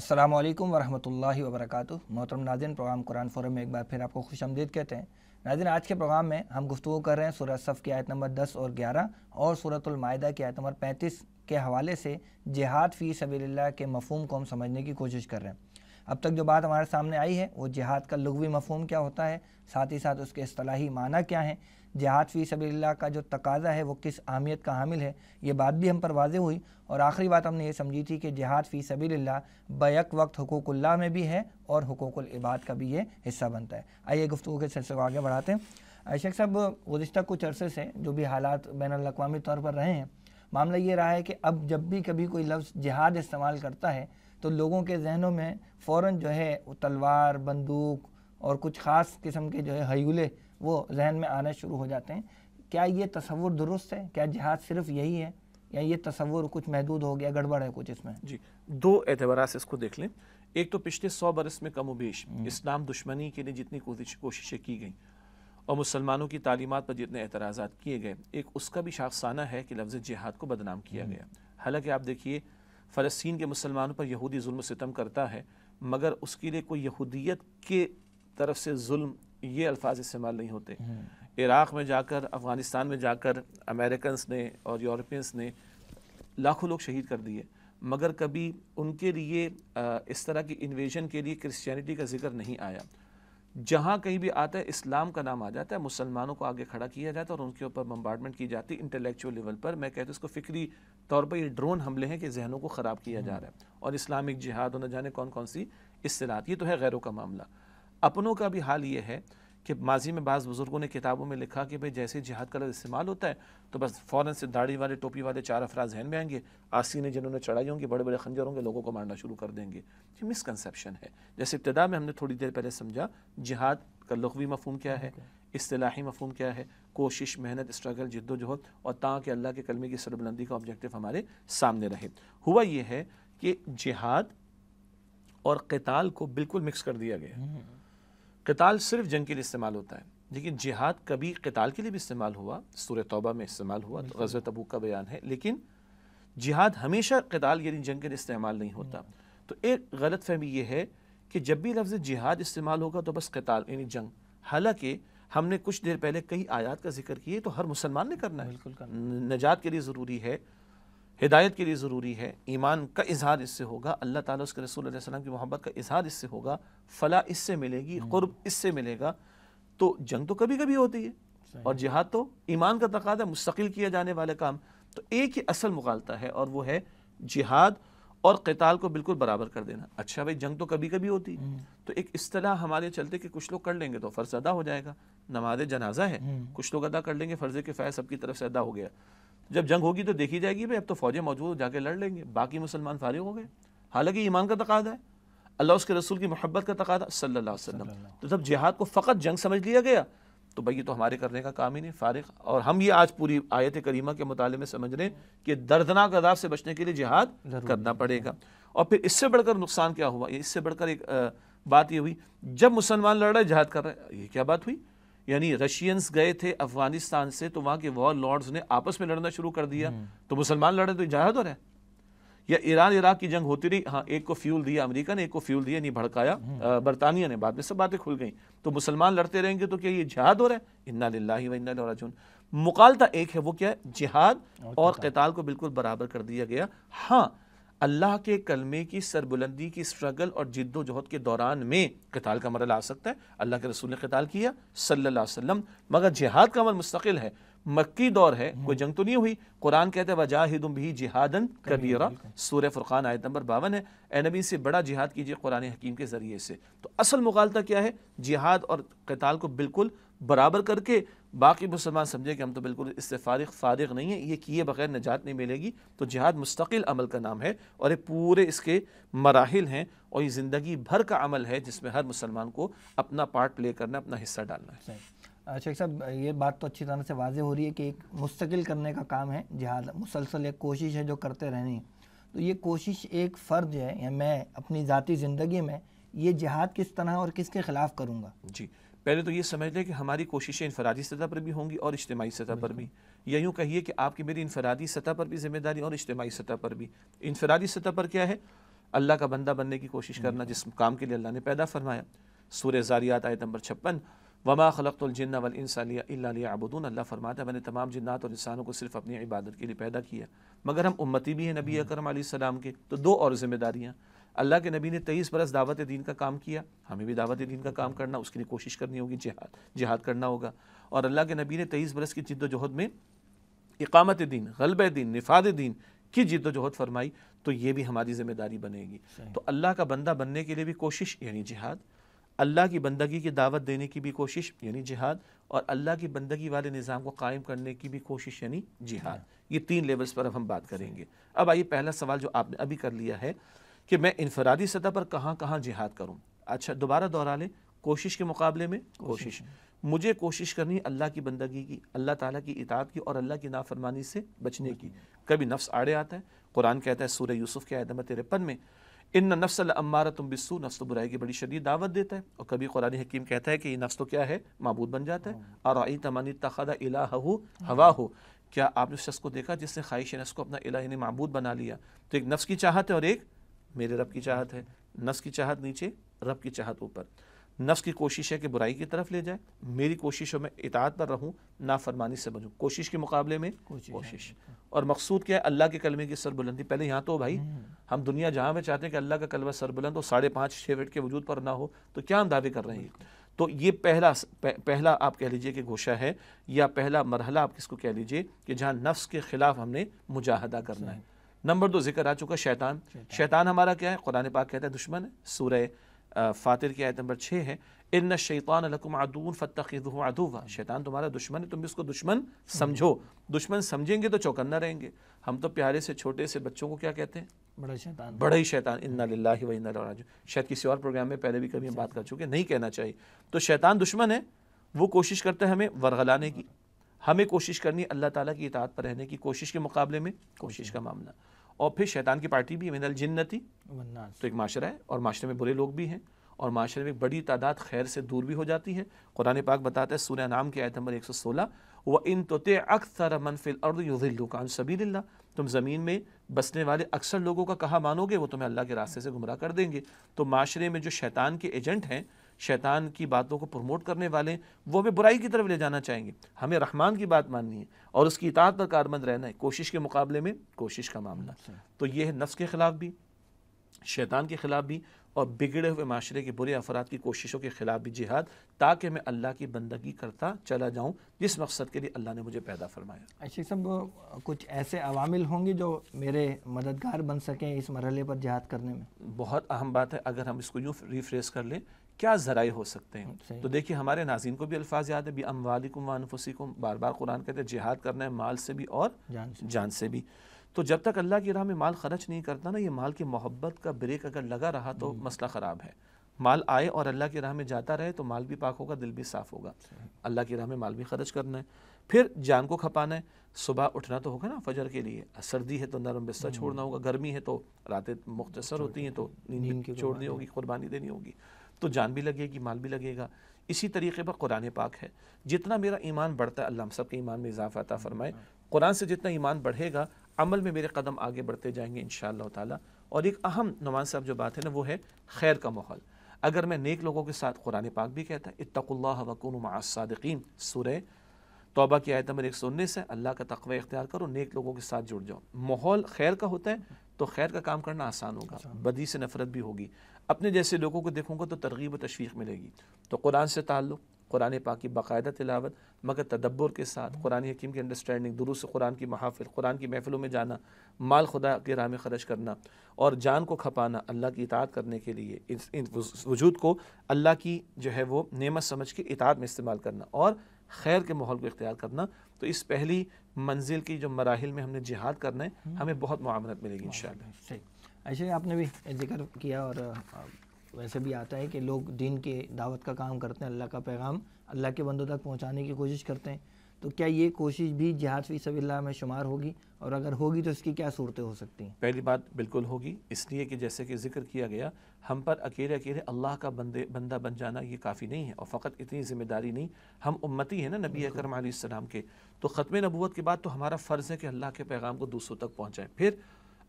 अस्सलाम वालेकुम वरहमतुल्लाहि वबरकातुहू मोहतरम नाजिन प्रोग्राम कुरान फोरम में एक बार फिर आपको खुश आमदीद कहते हैं नाजिन आज के प्रोग्राम में हम गुफ्तु कर रहे हैं सूरत सफ़ की आयत नंबर 10 और 11 और सूरतुल मायदा की आयत नंबर 35 के हवाले से जिहाद फ़ी सबील्ला के मफहम को हम समझने की कोशिश कर रहे हैं अब तक जो बात हमारे सामने आई है वो जिहाद का लघवी मफहम क्या होता है साथ ही साथ उसके असलाही माना क्या है जिहाद फ़ी सबील्ला का जो तकाजा है वो किस अहमियत का हामिल है ये बात भी हम पर वाजे हुई और आखिरी बात हमने ये समझी थी कि जिहाद फ़ी सबील्ला बैक वक्त हकूक़ल्ला में भी है और हकूक़लबाद का भी ये हिस्सा बनता है आइए गुफ्तु के सिलसिले को आगे बढ़ाते हैं अशक साहब गुज्त कुछ अरसे से जो भी हालात बैन अवी तौर पर रहे हैं मामला ये रहा है कि अब जब भी कभी कोई लफ्ज़ जिहाद इस्तेमाल करता है तो लोगों के जहनों में फ़ौर जो है वो तलवार बंदूक और कुछ ख़ास किस्म के जो है हयूले वो जहन में आना शुरू हो जाते हैं क्या ये तस्वुर दुरुस्त है क्या जिहाद सिर्फ यही है या ये तस्वुर कुछ महदूद हो गया गड़बड़ है कुछ इसमें जी दो एतबार से इसको देख लें एक तो पिछले सौ बरस में कमोबेश हम्म। इस्लाम दुश्मनी के लिए जितनी कोशिशें की गई और मुसलमानों की तालीमत पर जितने एतराज़ किए गए एक उसका भी शाफसाना है कि लफ्ज़ जिहाद को बदनाम किया हम्म। गया हालांकि आप देखिए फ़लस्तीन के मुसलमानों पर यहूदी जुल्म सितम करता है मगर उसके लिए कोई यहूदियत के तरफ से जुल्म ये अल्फाज इस्तेमाल नहीं होते हम्म। इराक़ में जाकर अफ़गानिस्तान में जाकर अमेरिकन्स ने और यूरोपियंस ने लाखों लोग शहीद कर दिए मगर कभी उनके लिए इस तरह की इन्वेजन के लिए क्रिश्चियनिटी का जिक्र नहीं आया जहाँ कहीं भी आता है इस्लाम का नाम आ जाता है मुसलमानों को आगे खड़ा किया जाता है और उनके ऊपर बम्बार्डमेंट की जाती है इंटेलेक्चुअल लेवल पर मैं कहता हूँ इसको फिक्री तौर पर ये ड्रोन हमले हैं कि जहनों को ख़राब किया जा रहा है और इस्लामिक जिहाद और न जाने कौन कौन सी इसलात ये तो है गैरों का मामला अपनों का भी हाल ये है कि माजी में बाज़ बुज़ुर्गों ने किताबों में लिखा कि भाई जैसे जिहाद का इस्तेमाल होता है तो बस फ़ौर से दाढ़ी वाले टोपी वाले चार अफराज जहन में आएंगे आसी ने जिन्होंने चढ़ाई होंगी बड़े बड़े खंजर होंगे लोगों को मारना शुरू कर देंगे ये मिसकनसप्शन है जैसे इब्तदा में हमने थोड़ी देर पहले समझा जिहाद का लघवी मफहम क्या है असलाही मफहम क्या है कोशिश मेहनत स्ट्रगल जद्दोजहद और ताकि अल्लाह के कलमे की सरबलंदी का ऑब्जेक्टिव हमारे सामने रहे हुआ यह है कि जिहाद और कताल को बिल्कुल मिक्स कर दिया गया हम्म। कताल सिर्फ जंग के लिए इस्तेमाल होता है लेकिन जिहाद कभी कताल के लिए भी इस्तेमाल हुआ सूर तौबा में इस्तेमाल हुआ तो गज़ तबू का बयान है लेकिन जिहाद हमेशा कताल यानी जंग के लिए इस्तेमाल नहीं होता हम्म। तो एक गलत फहमी यह है कि जब भी लफ्ज़ जिहाद इस्तेमाल होगा तो बस कताल यानी जंग हालांकि हमने कुछ देर पहले कई आयात का जिक्र किए तो हर मुसलमान ने करना है निजात नजात के लिए ज़रूरी है हिदायत के लिए ज़रूरी है ईमान का इजहार इससे होगा अल्लाह ताला उसके रसूल सल्लम की मोहब्बत का इजहार इससे होगा फला इससे मिलेगी हम्म। कुर्ब इससे मिलेगा तो जंग तो कभी कभी होती है और जिहाद तो ईमान का है मुस्तकिल किया जाने वाले काम तो एक ही असल मुगालता है और वो है जिहाद और कताल को बिल्कुल बराबर कर देना अच्छा भाई जंग तो कभी कभी होती हम्म। तो एक असलाह हमारे चलते कि कुछ लोग कर लेंगे तो फ़र्ज़ अदा हो जाएगा नमाज जनाजा है हम्म। कुछ लोग अदा कर लेंगे फ़र्ज़ के किफ़ाय सबकी तरफ से अदा हो गया जब जंग होगी तो देखी जाएगी भाई अब तो फौजें मौजूद जाके लड़ लेंगे बाकी मुसलमान फारिग हो गए हालांकि ईमान का तकादा है अल्लाह उसके रसूल की मोहब्बत का तकादा सल्ला वसम तो जब जिहाद को फ़कत जंग समझ लिया गया तो भाई ये तो हमारे करने का काम ही नहीं फारिग और हम ये आज पूरी आयत करीमा के मुताले में समझ रहे हैं कि दर्दनाक अदाब से बचने के लिए जिहाद करना पड़ेगा और फिर इससे बढ़कर नुकसान क्या हुआ इससे बढ़कर एक बात ये हुई जब मुसलमान लड़ रहे जिहाद कर रहे ये क्या बात हुई यानी रशियंस गए थे अफगानिस्तान से तो वहां के वॉर लॉर्ड्स ने आपस में लड़ना शुरू कर दिया हम्म। तो मुसलमान लड़े तो इजाहत हो है या ईरान इराक की जंग होती रही हाँ एक को फ्यूल दिया अमेरिका ने एक को फ्यूल दिया नहीं भड़काया हम्म। बरतानिया ने बाद में सब बातें खुल गई तो मुसलमान लड़ते रहेंगे तो क्या ये जिहाद हो रहा है इन्ना मुकालता एक है वो क्या है जिहाद और कैताल को बिल्कुल बराबर कर दिया गया हाँ अल्लाह के कलमे की सरबुलंदी की स्ट्रगल और जिद्दोजहद के दौरान में कताल का मरल आ सकता है अल्लाह के रसूल ने कताल किया सल्ला मगर जिहाद का अमल मुस्तकिल है मक्की दौर है कोई जंग तो नहीं हुई कुरान कहते हैं वजाहिदुम भी जिहादन कबीरा सूर्य फुरकान आयत नंबर बावन है एनबी से बड़ा जिहाद कीजिए कुरान हकीम के ज़रिए से तो असल मुगालता क्या है जिहाद और कताल को बिल्कुल बराबर करके बाकी मुसलमान समझे कि हम तो बिल्कुल इससे फारिग फारिग नहीं है ये किए बगैर निजात नहीं मिलेगी तो जिहाद मुस्तकिल अमल का नाम है और ये पूरे इसके मराहल हैं और ये ज़िंदगी भर का अमल है जिसमें हर मुसलमान को अपना पार्ट प्ले करना अपना हिस्सा डालना है शेख साहब ये बात तो अच्छी तरह से वाजह हो रही है कि एक मुस्तकिल करने का काम है जिहाद मुसलसल एक कोशिश है जो करते रहनी तो ये कोशिश एक फ़र्ज है या मैं अपनी ज़ाती ज़िंदगी में ये जिहाद किस तरह और किसके ख़िलाफ़ करूँगा जी पहले तो ये समझ लें कि हमारी कोशिशें इनफरादी सतह पर भी होंगी और इज्तमाही सतह पर भी या यूँ कहिए कि आपकी मेरी इनफरादी सतह पर भी जिम्मेदारी और इज्तमाही सतह पर भी इनफरादी सतह पर क्या है अल्लाह का बंदा बनने की कोशिश करना जिस काम के लिए अल्लाह ने पैदा फरमाया सूर्य ज़ारियात आयत नंबर छप्पन वमा खलतुलजन्ना वल आबुदून अल्लाह फरमाता है मैंने तमाम जन्ात और इंसानों को सिर्फ अपनी इबादत के लिए पैदा किया मगर हम उम्मती भी हैं नबी हम्म। अकरम सलाम के तो दो और ज़िम्मेदारियाँ अल्लाह के नबी ने तेईस बरस दावत दीन का काम किया हमें भी दावत दीन का काम करना उसके लिए कोशिश करनी होगी जिहाद जिहाद करना होगा और अल्लाह के नबी ने तेईस बरस की जिद्दोजहद में इकामत दीन गलब दीन निफाद दीन की जिद्दोजहद फरमाई तो ये भी हमारी जिम्मेदारी बनेगी तो अल्लाह का बंदा बनने के लिए भी कोशिश यानी जिहाद अल्लाह की बंदगी की दावत देने की भी कोशिश यानी जिहाद और अल्लाह की बंदगी वाले निज़ाम को कायम करने की भी कोशिश यानी जिहाद हाँ। ये तीन लेवल्स पर अब हम बात करेंगे अब आइए पहला सवाल जो आपने अभी कर लिया है कि मैं इनफरादी सतह पर कहाँ कहाँ जिहाद करूँ अच्छा दोबारा दोहरा लें कोशिश के मुकाबले में कोशिश मुझे कोशिश करनी अल्लाह की बंदगी की अल्लाह ताला की इताद की और अल्लाह की नाफरमानी से बचने की कभी नफ्स आड़े आता है कुरान कहता है सूर्य यूसुफ के आयदम तिरपन में इन नफ्स अम्मारा तुम बिस्सू नफ्स तो बुराई की बड़ी शदीद दावत देता है और कभी कुरान हकीम कहता है कि ये नफ्स तो क्या है मबूद बन जाता है और हाँ। आई तमानी तखदा इला हो हवा हो क्या आपने उस शख्स को देखा जिसने ख्वाहिश नफ्स को अपना इला मबूद बना लिया तो एक नफ्स की चाहत है और एक मेरे रब की चाहत है नफ्स की चाहत नीचे रब की चाहत ऊपर नफ्स की कोशिश है कि बुराई की तरफ ले जाए मेरी कोशिश हो मैं इतात पर रहूँ फरमानी से बचूँ कोशिश के मुकाबले में कोशिश, और मकसूद क्या है अल्लाह के कलमे की सरबुलंदी पहले यहाँ तो भाई हम्म। हम दुनिया जहाँ में चाहते हैं कि अल्लाह का कलमा सरबुलंद हो साढ़े पाँच छः फिट के वजूद पर ना हो तो क्या हम दावे कर रहे हैं तो ये पहला पहला आप कह लीजिए कि घोषा है या पहला मरहला आप किसको कह लीजिए कि जहाँ नफ्स के ख़िलाफ़ हमने मुजाहदा करना है नंबर दो जिक्र आ चुका शैतान शैतान हमारा क्या है कुरान पाक कहता है दुश्मन है सूर्य फातिर की आयत नंबर छः है इन शैतान फतवा शैतान तुम्हारा दुश्मन है तुम भी उसको दुश्मन समझो दुश्मन समझेंगे तो चौकन्ना रहेंगे हम तो प्यारे से छोटे से बच्चों को क्या कहते हैं बड़ा शैतान बड़ा ही शैतान इन्ना लाला शायद किसी और प्रोग्राम में पहले भी कभी हम बात कर चुके नहीं कहना चाहिए तो शैतान दुश्मन है वो कोशिश करते हैं हमें वरगलाने की हमें कोशिश करनी अल्लाह ताला की इतात पर रहने की कोशिश के मुकाबले में कोशिश का मामला और फिर शैतान की पार्टी भी मिनल जन्नति तो एक माशरा है और माशरे में बुरे लोग भी हैं और माशरे में बड़ी तादाद खैर से दूर भी हो जाती है कुरान पाक बताता है सूर्य नाम के आयत नंबर एक सौ सोलह व इन तो अक्सर मनफिल अर्द युद्धिल्लुकान तुम ज़मीन में बसने वाले अक्सर लोगों का कहा मानोगे वो तुम्हें अल्लाह के रास्ते से गुमराह कर देंगे तो माशरे में जो शैतान के एजेंट हैं शैतान की बातों को प्रमोट करने वाले वो हमें बुराई की तरफ ले जाना चाहेंगे हमें रहमान की बात माननी है और उसकी इतात पर कारमंद रहना है कोशिश के मुकाबले में कोशिश का मामला तो ये है नफ्स के ख़िलाफ़ भी शैतान के ख़िलाफ़ भी और बिगड़े हुए माशरे के बुरे अफराद की कोशिशों के ख़िलाफ़ भी जिहाद ताकि मैं अल्लाह की बंदगी करता चला जाऊँ जिस मकसद के लिए अल्लाह ने मुझे पैदा फरमाया शेख अच्छा साहब कुछ ऐसे अवामिल होंगे जो मेरे मददगार बन सकें इस मरहले पर जिहाद करने में बहुत अहम बात है अगर हम इसको यूँ रिफ्रेस कर लें क्या ज़राए हो सकते हैं तो देखिए हमारे नाजीन को भी अल्फाज याद है भी अम वालिकुम को बार बार कुरान कहते हैं जिहाद करना है माल से भी और जान से, जान से भी तो जब तक अल्लाह की राह में माल खर्च नहीं करता ना ये माल की मोहब्बत का ब्रेक अगर लगा रहा तो हम्म। मसला ख़राब है माल आए और अल्लाह की राह में जाता रहे तो माल भी पाक होगा दिल भी साफ़ होगा अल्लाह की राह में माल भी खर्च करना है फिर जान को खपाना है सुबह उठना तो होगा ना फजर के लिए सर्दी है तो नरम बिस्तर हम्म। छोड़ना होगा गर्मी है तो रातें मुख्तसर होती हैं तो नींद छोड़नी होगी कुर्बानी देनी होगी तो जान भी लगेगी माल भी लगेगा इसी तरीके पर कुरान पाक है जितना मेरा ईमान बढ़ता है अल्लाह सब के ईमान में इजाफा अता फरमाए कुरान से जितना ईमान बढ़ेगा अमल में मेरे कदम आगे बढ़ते जाएंगे इन ताला और एक अहम नुमान साहब जो बात है ना वो है खैर का माहौल अगर मैं नेक लोगों के साथ कुरान पाक भी कहता है इतकुल्ला वकून मासदीन सुरह तोबा की आयत नंबर एक सौ उन्नीस है अल्लाह का तकवा इख्तियार करो नेक लोगों के साथ जुड़ जाओ माहौल खैर का होता है तो खैर का काम करना आसान होगा अच्छा। बदी से नफरत भी होगी अपने जैसे लोगों को देखूँगा तो तरगीब व तशवीक मिलेगी तो कुरान से ताल्लुक़ कुरान पाक की बाकायदा तिलावत मगर तदब्बर के साथ कुरान हकीम की अंडरस्टैंडिंग दुरुस्त कुरान की महाफिल कुरान की महफिलों में जाना माल खुदा के राह में खर्च करना और जान को खपाना अल्लाह की इतात करने के लिए इस, इन वजूद को अल्लाह की जो है वो नेमत समझ के इतात में इस्तेमाल करना और खैर के माहौल को इख्तियार करना तो इस पहली मंजिल की जो मराहल में हमने जिहाद करना है हम्म। हमें बहुत मामलत मिलेगी इन ऐसे आपने भी जिक्र किया और वैसे भी आता है कि लोग दिन के दावत का काम करते हैं अल्लाह का पैगाम अल्लाह के बंदों तक पहुँचाने की कोशिश करते हैं तो क्या ये कोशिश भी जिहाद फी सबिल्ला में शुमार होगी और अगर होगी तो इसकी क्या सूरतें हो सकती हैं पहली बात बिल्कुल होगी इसलिए कि जैसे कि जिक्र किया गया हम पर अकेले अकेले अल्लाह का बंदे बंदा बन जाना ये काफ़ी नहीं है और फ़कत इतनी ज़िम्मेदारी नहीं हम उम्मती हैं ना नबी अक्रम के तो ख़त्म नबूत के बाद तो हमारा फ़र्ज़ है कि अल्लाह के पैगाम को दूसरों तक पहुँचाएँ फिर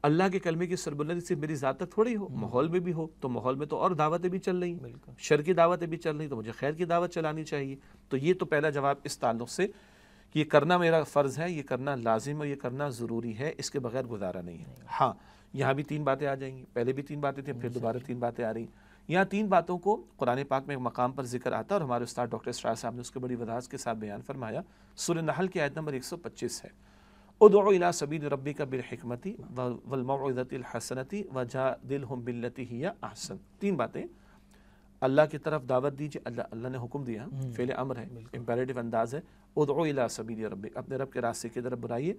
अल्लाह के कलमे की सरबुलंदी सिर्फ मेरी ज़्यादा थोड़ी हो हम्म। माहौल में भी हो तो माहौल में तो और दावतें भी चल रही शर की दावतें भी चल रही तो मुझे खैर की दावत चलानी चाहिए तो ये तो पहला जवाब इस ताल्लुक से कि ये करना मेरा फ़र्ज़ है ये करना लाजिम है ये करना ज़रूरी है इसके बगैर गुजारा नहीं है हाँ यहाँ भी तीन बातें आ जाएंगी पहले भी तीन बातें थी फिर दोबारा तीन बातें आ रही यहाँ तीन बातों को कुरान पाक में एक मकाम पर जिक्र आता है और हमारे उस्ताद डॉक्टर इसरा साहब ने उसके बड़ी वजह के साथ बयान फरमाया सुर नहल की आयत नंबर एक सौ पच्चीस है उदला सबील रबी का बिलहमती वलमतलहसनती वजा दिल हम बिल्लती ही आहसन तीन बातें अल्लाह की तरफ दावत दीजिए अल्लाह अल्लाह ने हुक्म दिया हम्म। फेल अमर है इम्पेरेटिव अंदाज है उदला सबील रबी अपने रब के रास्ते की तरफ बुलाइए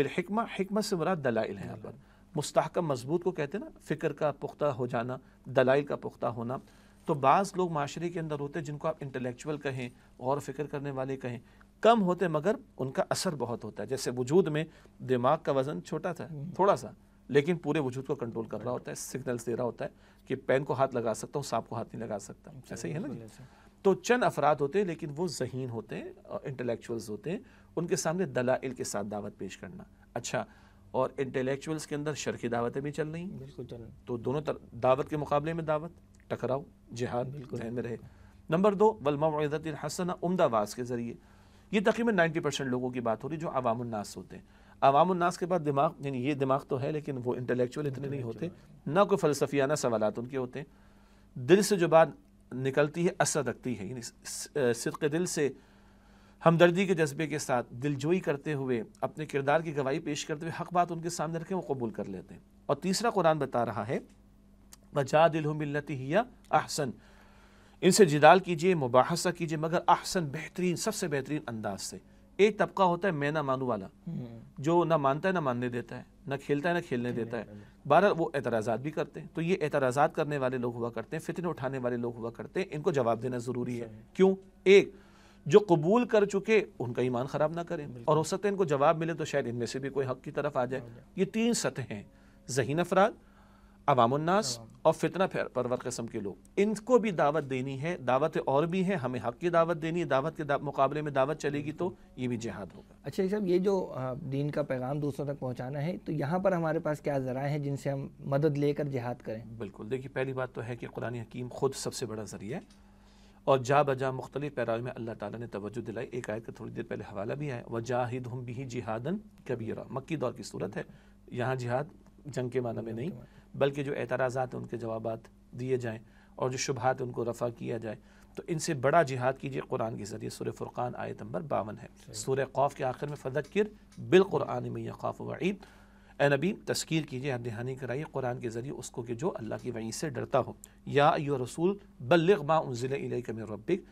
बिलहमा हमत से मुराद दलाइल है यहाँ पर मुस्तकम मजबूत को कहते हैं ना फ़िक्र का पुख्ता हो जाना दलाइल का पुख्ता होना तो बाज़ लोग माशरे के अंदर होते हैं जिनको आप इंटेलेक्चुअल कहें और फ़िक्र करने वाले कहें कम होते मगर उनका असर बहुत होता है जैसे वजूद में दिमाग का वजन छोटा था हम्म। थोड़ा सा लेकिन पूरे वजूद को कंट्रोल कर रहा होता है सिग्नल्स दे रहा होता है कि पेन को हाथ लगा सकता हूँ सांप को हाथ नहीं लगा सकता अच्छा, ऐसे ही है ना तो चंद अफराद होते हैं लेकिन वो जहीन होते हैं इंटेलेक्चुअल्स होते हैं उनके सामने दलाइल के साथ दावत पेश करना अच्छा और इंटेलेक्चुअल्स के अंदर शर की दावतें भी चल रही बिल्कुल चल तो दोनों दावत के मुकाबले में दावत टकराव जिहाद बिल्कुल रहे नंबर दो वलमा हसन उमदा के ज़रिए ये तकरीबन नाइन्टी परसेंट लोगों की बात हो रही जो अवामनास होते हैं अवामनास के बाद दिमाग यानी ये दिमाग तो है लेकिन वो इंटेलेक्चुअल इतने नहीं होते ना कोई फ़लसफियाना सवाल उनके होते हैं दिल से जो बात निकलती है असर रखती है यानी सिरक दिल से हमदर्दी के जज्बे के साथ दिलजोई करते हुए अपने किरदार की गवाही पेश करते हुए हक बात उनके सामने रखें वो कबूल कर लेते हैं और तीसरा कुरान बता रहा है वजा दिल मिलती हिया अहसन इनसे जिदाल कीजिए मुबासा कीजिए मगर अहसन बेहतरीन सबसे बेहतरीन अंदाज से एक तबका होता है मैं ना मानू वाला हम्म। जो ना मानता है ना मानने देता है ना खेलता है ना खेलने देता है बारह वो एतराज़ा भी करते हैं तो ये एतराज़ा करने वाले लोग हुआ करते हैं फितने उठाने वाले लोग हुआ करते हैं इनको जवाब देना ज़रूरी है क्यों एक जो कबूल कर चुके उनका ईमान ख़राब ना करें और हो सकता है इनको जवाब मिले तो शायद इनमें से भी कोई हक की तरफ आ जाए ये तीन सतह हैं जहीन अफराद अवामनास और फितना परवर कस्म के लोग इनको भी दावत देनी है दावत और भी है हमें हक की दावत देनी है दावत के दाव, मुकाबले में दावत चलेगी तो ये भी जिहाद होगा अच्छा साहब ये जो दीन का पैगाम दूसरों तक पहुँचाना है तो यहाँ पर हमारे पास क्या जराए हैं जिनसे हम मदद लेकर जिहाद करें बिल्कुल देखिए पहली बात तो है कि कुरान हकीम खुद सबसे बड़ा ज़रिया है और जा बजा मुख्तलि पैराज में अल्लाह ताला ने तवज्जो दिलाई एक आयत का थोड़ी देर पहले हवाला भी है व जाहिद हम भी जिहादन कबीरा मक्की दौर की सूरत है यहाँ जिहाद जंग के माना में नहीं बल्कि जो हैं उनके जवाब दिए जाएँ और जो शुभात उनको रफ़ा किया जाए तो इनसे बड़ा जिहाद कीजिए कुरान के ज़रिए सुर फुरान आयत नंबर बावन है सूर्य खौफ के आखिर में फ़दक्र बिलकुरान में खौफ वईद ए नबी तस्कीर कीजिए आप दहानी कराइए कुरान के ज़रिए उसको कि जो अल्लाह की वहीं से डरता हो या यो रसूल बल्लग माँ कम रबिक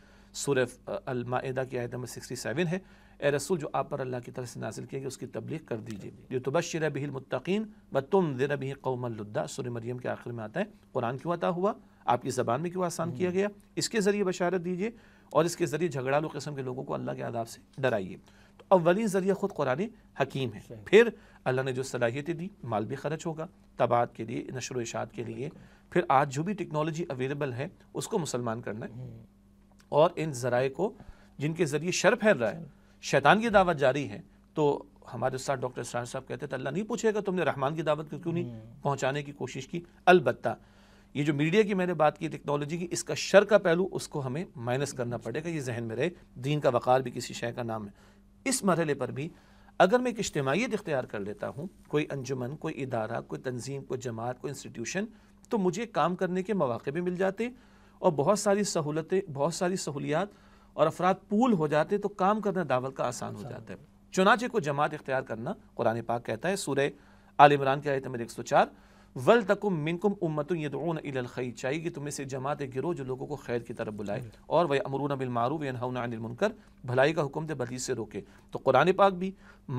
सूर्य अलमादा की आयत नंबर सिक्सटी सेवन है ए रसूल जो आप पर अल्लाह की तरफ से नाजिल किए गए उसकी तबलीग कर दीजिए ये तबशर बिहिल मुतकीन व तुम ज़र बही कौमल्दा सुर मरियम के आखिर में आता है कुरान क्यों अता हुआ आपकी ज़बान में क्यों आसान किया गया इसके ज़रिए बशारत दीजिए और इसके ज़रिए झगड़ालू किस्म के लोगों को अल्लाह के आदाब से डराइए तो अवली ज़रिया ख़ुद कुरान हकीम है फिर अल्लाह ने जो सलाहियतें दी माल भी खर्च होगा तबाद के लिए नशर वशात के लिए फिर आज जो भी टेक्नोलॉजी अवेलेबल है उसको मुसलमान करना है हम्म। और इन ज़राए को जिनके ज़रिए शर फैल रहा है शैतान की दावत जारी है तो हमारे साथ डॉक्टर इसरार साहब कहते थे तो अल्लाह नहीं पूछेगा तुमने रहमान की दावत क्यों नहीं हम्म। पहुँचाने की कोशिश की अलबत् ये जो मीडिया की मैंने बात की टेक्नोलॉजी की इसका शर का पहलू उसको हमें माइनस करना पड़ेगा ये जहन में रहे दीन का वक़ार भी किसी शय का नाम है इस मरहले पर भी अगर मैं एक इज्तमाहीत इख्तियार कर लेता हूँ कोई अंजुमन कोई इदारा कोई तंजीम कोई जमात कोई इंस्टीट्यूशन तो मुझे काम करने के मौाक़े भी मिल जाते और बहुत सारी सहूलतें बहुत सारी सहूलियात और अफराद पूल हो जाते तो काम करना दावत का आसान हो जाता है चुनाचे को जमात इख्तियार करना कुरान पाक कहता है सूर्य आल इमरान के आयत नंबर एक सौ चार वल तकुम मिनकुम उम्मत यदून इलखई चाहिए कि तुम्हें से जमात गिरो जो लोगों को खैर की तरफ बुलाए और वह अमरून बिलमारूफ यनहाउन अनिल मुनकर भलाई का हुक्म दे बदी से रोके तो कुरान पाक भी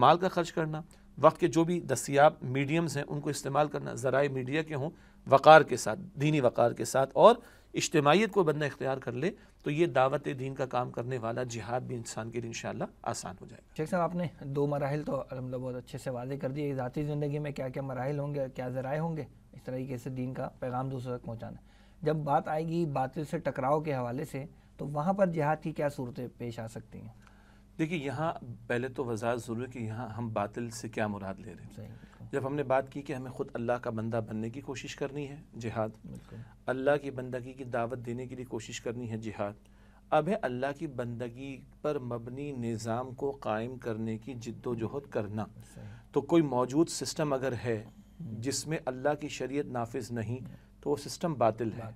माल का खर्च करना वक्त के जो भी दस्तियाब मीडियम्स हैं उनको इस्तेमाल करना ज़रा मीडिया के हों वक़ार के साथ दीनी वक़ार के साथ और इज्तमाहीत को बंदा इख्तियार कर ले तो ये दावत दीन का काम करने वाला जिहाद भी इंसान के लिए इन आसान हो जाएगा शेख साहब आपने दो मराहल तो अलहमद बहुत अच्छे से वाजे कर दिए ज़ाती ज़िंदगी में क्या क्या मराहल होंगे क्या ज़राए होंगे इस तरीके से दीन का पैगाम दूसरों तक पहुँचाना जब बात आएगी बातिल से टकराव के हवाले से तो वहाँ पर जिहाद की क्या सूरतें पेश आ सकती हैं देखिए यहाँ पहले तो वजह ज़रूर है कि यहाँ हम बातिल से क्या मुराद ले रहे हैं जब हमने बात की कि हमें ख़ुद अल्लाह का बंदा बनने की कोशिश करनी है जिहाद अल्लाह की बंदगी की दावत देने के लिए कोशिश करनी है जिहाद अब है अल्लाह की बंदगी पर मबनी निज़ाम को कायम करने की जद्दोजहद करना तो कोई मौजूद सिस्टम अगर है जिसमें अल्लाह की शरीयत नाफिज नहीं तो वो सिस्टम बातिल है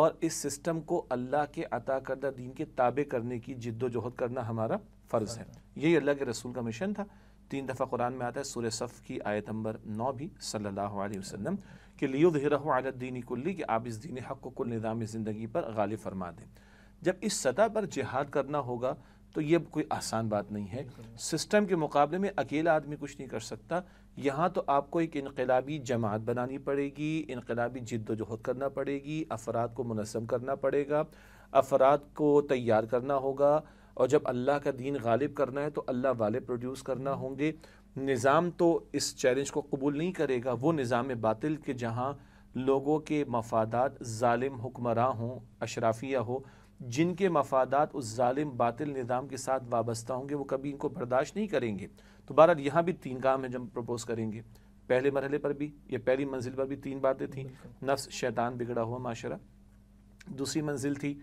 और इस सिस्टम को अल्लाह के अता करदा दीन के ताबे करने की जद्दोजहद करना हमारा फ़र्ज़ है यही अल्लाह के रसूल का मिशन था तीन दफ़ा कुरान में आता है सूर्य सफ़ की आयत नंबर नौ भी सल्लल्लाहु अलैहि वसल्लम के कि लियुदीनी कुल्ली कि आप इस दीन हक़ को कुल निज़ाम ज़िंदगी पर गालिब फरमा दें जब इस सतह पर जिहाद करना होगा तो ये कोई आसान बात नहीं है सिस्टम के मुकाबले में अकेला आदमी कुछ नहीं कर सकता यहाँ तो आपको एक इनकलाबी जमात बनानी पड़ेगी इनकलाबी जद्दोजहद करना पड़ेगी अफराद को मुनसम करना पड़ेगा अफराद को तैयार करना होगा और जब अल्लाह का दीन गालिब करना है तो अल्लाह वाले प्रोड्यूस करना होंगे निज़ाम तो इस चैलेंज को कबूल नहीं करेगा वो निज़ाम बातिल के जहाँ लोगों के मफादात ालिम हुक्मरान हों अशराफिया हो जिनके मफादात उस ालिम बातिल निज़ाम के साथ वाबस्ता होंगे वो कभी इनको बर्दाश्त नहीं करेंगे तो बहरहाल यहाँ भी तीन काम है जब प्रपोज़ करेंगे पहले मरहले पर भी या पहली मंजिल पर भी तीन बातें थी नफ्स शैतान बिगड़ा हुआ माशरा दूसरी मंजिल थी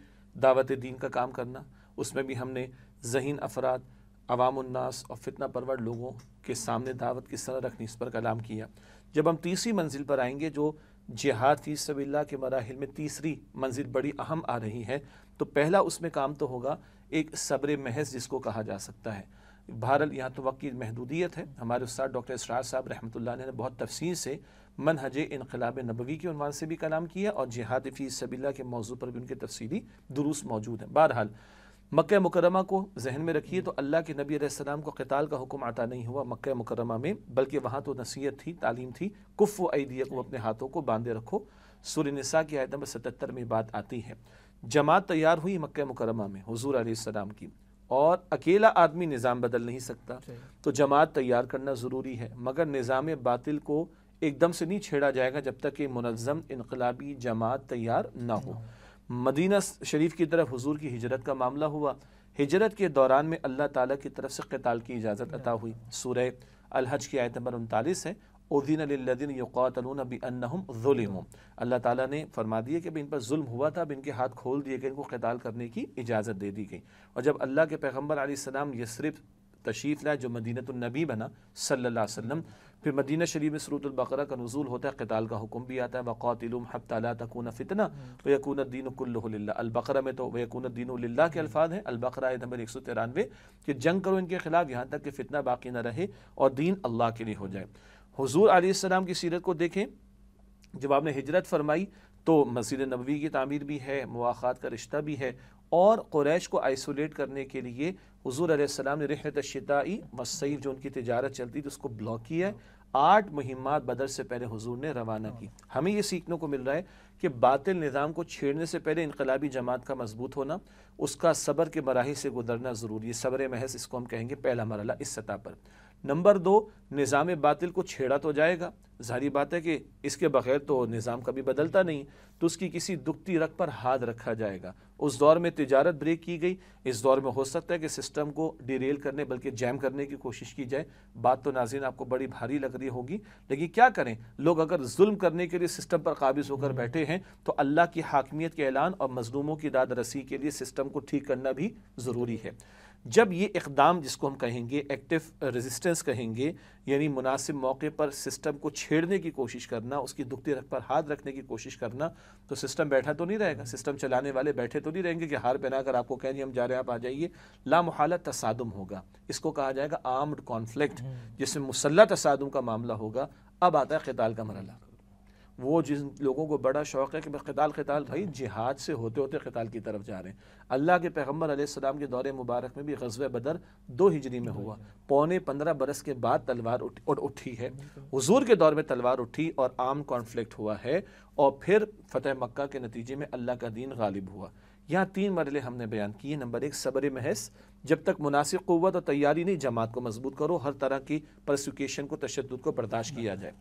दावत दीन का काम करना उसमें भी हमने जहीन अफराद अवामनास और फितना परवर लोगों के सामने दावत किस तरह रखनी इस पर कलाम किया जब हम तीसरी मंजिल पर आएंगे जो जिहाद फ़ी सबल्ला के मराहल में तीसरी मंजिल बड़ी अहम आ रही है तो पहला उसमें काम तो होगा एक सब्र महज जिसको कहा जा सकता है भारत यहाँ तो वक्त की महदूदियत है हमारे उस्ताद डॉक्टर इसरार साहब रहमत ने बहुत तफसील से मन हज इनकलाब नबवी के अनवान से भी कलाम किया और जिहाद फ़ी सबल्ला के मौजू पर भी उनके तफसीली दुरुस्त मौजूद हैं बहरहाल मक् मुकरमा को जहन में रखिए तो अल्लाह के नबी सलाम को कताल का हुक्म आता नहीं हुआ मक् मुकरमा में बल्कि वहाँ तो नसीहत थी तालीम थी कुफ़ को अपने हाथों को बांधे रखो सुरनसा की आयत नंबर सतहत्तर में बात आती है जमात तैयार हुई मक् मुकरमा में हजूर आसमाम की और अकेला आदमी निज़ाम बदल नहीं सकता तो जमात तैयार करना ज़रूरी है मगर निज़ाम बातिल को एकदम से नहीं छेड़ा जाएगा जब तक कि मनज़म इनकलाबी जमात तैयार ना हो मदीना शरीफ की तरफ हुजूर की हिजरत का मामला हुआ हिजरत के दौरान में अल्लाह ताला की तरफ से कताल की इजाज़त अता हुई सूरह अलहज की आयत नंबर उनतालीस है उदिन लदिन युकातलून अल्लाह ताला ने फरमा दिया कि इन पर जुल्म हुआ था अब इनके हाथ खोल दिए गए इनको कताल करने की इजाज़त दे दी गई और जब अल्लाह के पैगम्बर आसमाम यसरफ तशरीफ़ लाए जो मदीनतनबी बना सल्ला वसम फिर मदीना शरीफ में सरूत सरूतबकरा का नजूल होता है कताल का हुक्म भी आता है वक़ातलम हफ़ला तकून फ़ितना यकून दीन अलबकरा में तो वकून दीन ला के अल्फाज हैं अलबकरा आयत नंबर एक सौ तिरानवे कि जंग करो इनके खिलाफ यहाँ तक कि फ़ितना बाकी ना रहे और दीन अल्लाह के लिए हो जाए हजूर आसमाम की सीरत को देखें जब आपने हजरत फरमाई तो मस्जिद नबी की तमीर भी है मुआात का रिश्ता भी है और क्रैश को आइसोलेट करने के लिए हजूर आसमाम ने रहत शिताई वसईफ जो उनकी तजारत चलती थी उसको ब्लॉक किया है आठ मुहिम बदर से पहले हजूर ने रवाना की हमें ये सीखने को मिल रहा है कि बातिल निज़ाम को छेड़ने से पहले इनकलाबी जमात का मजबूत होना उसका सबर के मराहि से गुजरना ज़रूरी है सबर महज इसको हम कहेंगे पहला मरला इस सतह पर नंबर दो निज़ाम बातिल को छेड़ा तो जाएगा जारी बात है कि इसके बगैर तो निज़ाम कभी बदलता नहीं तो उसकी किसी दुखती रख पर हाथ रखा जाएगा उस दौर में तजारत ब्रेक की गई इस दौर में हो सकता है कि सिस्टम को डिरेल करने बल्कि जैम करने की कोशिश की जाए बात तो नाजीन आपको बड़ी भारी लग रही होगी लेकिन क्या करें लोग अगर जुल्म करने के लिए सिस्टम पर काबिज होकर हम्म। बैठे हैं तो अल्लाह की हाकमियत के ऐलान और मजलूमों की दाद रसी के लिए सिस्टम को ठीक करना भी ज़रूरी है जब ये इकदाम जिसको हम कहेंगे एक्टिव रेजिस्टेंस कहेंगे यानी मुनासिब मौके पर सिस्टम को छेड़ने की कोशिश करना उसकी दुखती रख पर हाथ रखने की कोशिश करना तो सिस्टम बैठा तो नहीं रहेगा सिस्टम चलाने वाले बैठे तो नहीं रहेंगे कि हार पहना कर आपको कहें हम जा रहे हैं आप आ जाइए लामहाला तसादम होगा इसको कहा जाएगा आर्म्ड हम्म। कॉन्फ्लिक्ट जिसमें मुसल्ला तसादम का मामला होगा अब आता है कताल का मरला वो जिन लोगों को बड़ा शौक़ है कि मैं कताल कताल भाई जिहाद से होते होते कताल की तरफ जा रहे हैं अल्लाह के पैगम्बर आसमाम के दौरे मुबारक में भी गजब बदर दो हिजरी में हुआ पौने पंद्रह बरस के बाद तलवार उठ, उठी है हजूर के दौर में तलवार उठी और आम कॉन्फ्लिक्ट हुआ है और फिर फतेह मक्का के नतीजे में अल्लाह का दीन गालिब हुआ यहाँ तीन मरले हमने बयान किए नंबर एक सबर महस जब तक मुनासिब क़वत और तैयारी नहीं जमात को मजबूत करो हर तरह की प्रोसिक्यूशन को तशद को बर्दाश्त किया जाए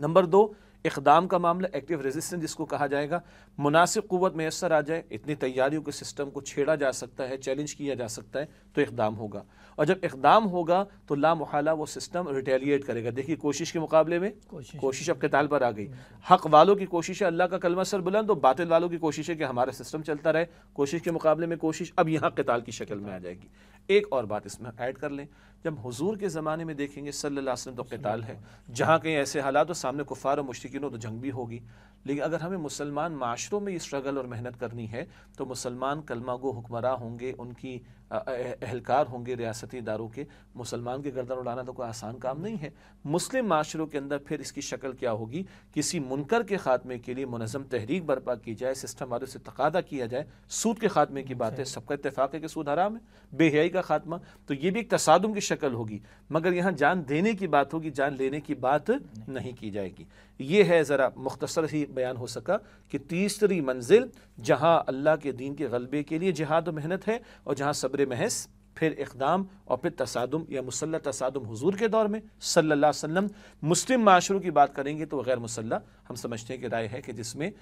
नंबर दो इकदाम का मामला एक्टिव रेजिस्टेंस जिसको कहा जाएगा मुनासिब क़वत मैसर आ जाए इतनी तैयारियों के सिस्टम को छेड़ा जा सकता है चैलेंज किया जा सकता है तो इकदाम होगा और जब इकदाम होगा तो लामहाला वो सिस्टम रिटेलिएट करेगा देखिए कोशिश के मुकाबले में कोशिश, कोशिश अब कताल पर आ गई हक वालों की कोशिश है अल्लाह का कलमा सर बुलंद तो बातिल वालों की कोशिश है कि हमारा सिस्टम चलता रहे कोशिश के मुकाबले में कोशिश अब यहाँ कताल की शक्ल में आ जाएगी एक और बात इसमें ऐड कर लें जब हुजूर के ज़माने में देखेंगे सल्लल्लाहु अलैहि वसल्लम तो कताल है जहाँ कहीं ऐसे हालात तो सामने कुफार और मुश्किन हो तो जंग भी होगी लेकिन अगर हमें मुसलमान माशरों में ये स्ट्रगल और मेहनत करनी है तो मुसलमान कलमा गो हुक्मरां होंगे उनकी अहलकार होंगे रियासती इदारों के मुसलमान के गर्दन उड़ाना तो कोई आसान काम नहीं है मुस्लिम माशरों के अंदर फिर इसकी शक्ल क्या होगी किसी मुनकर के खात्मे के लिए मुनज़म तहरीक बर्पा की जाए सिस्टम वालों से तकादा किया जाए सूद के खात्मे की बात है सबका इतफाक़ है कि सूद हराम है बेहयाई का खात्मा तो ये भी एक तसादम की शक्ल होगी मगर यहाँ जान देने की बात होगी जान लेने की बात नहीं की जाएगी ये है ज़रा मुख्तसर ही बयान हो सका कि तीसरी मंजिल जहाँ अल्लाह के दीन के गलबे के लिए जहाद मेहनत है और जहाँ सब्र ज़ब्र महस फिर इकदाम और फिर तसादम या मुसल तसादम हजूर के दौर में सल्ला अलैहि मुस्लिम माशरों की बात करेंगे तो गैर मुसल्ला हम समझते हैं कि राय है कि जिसमें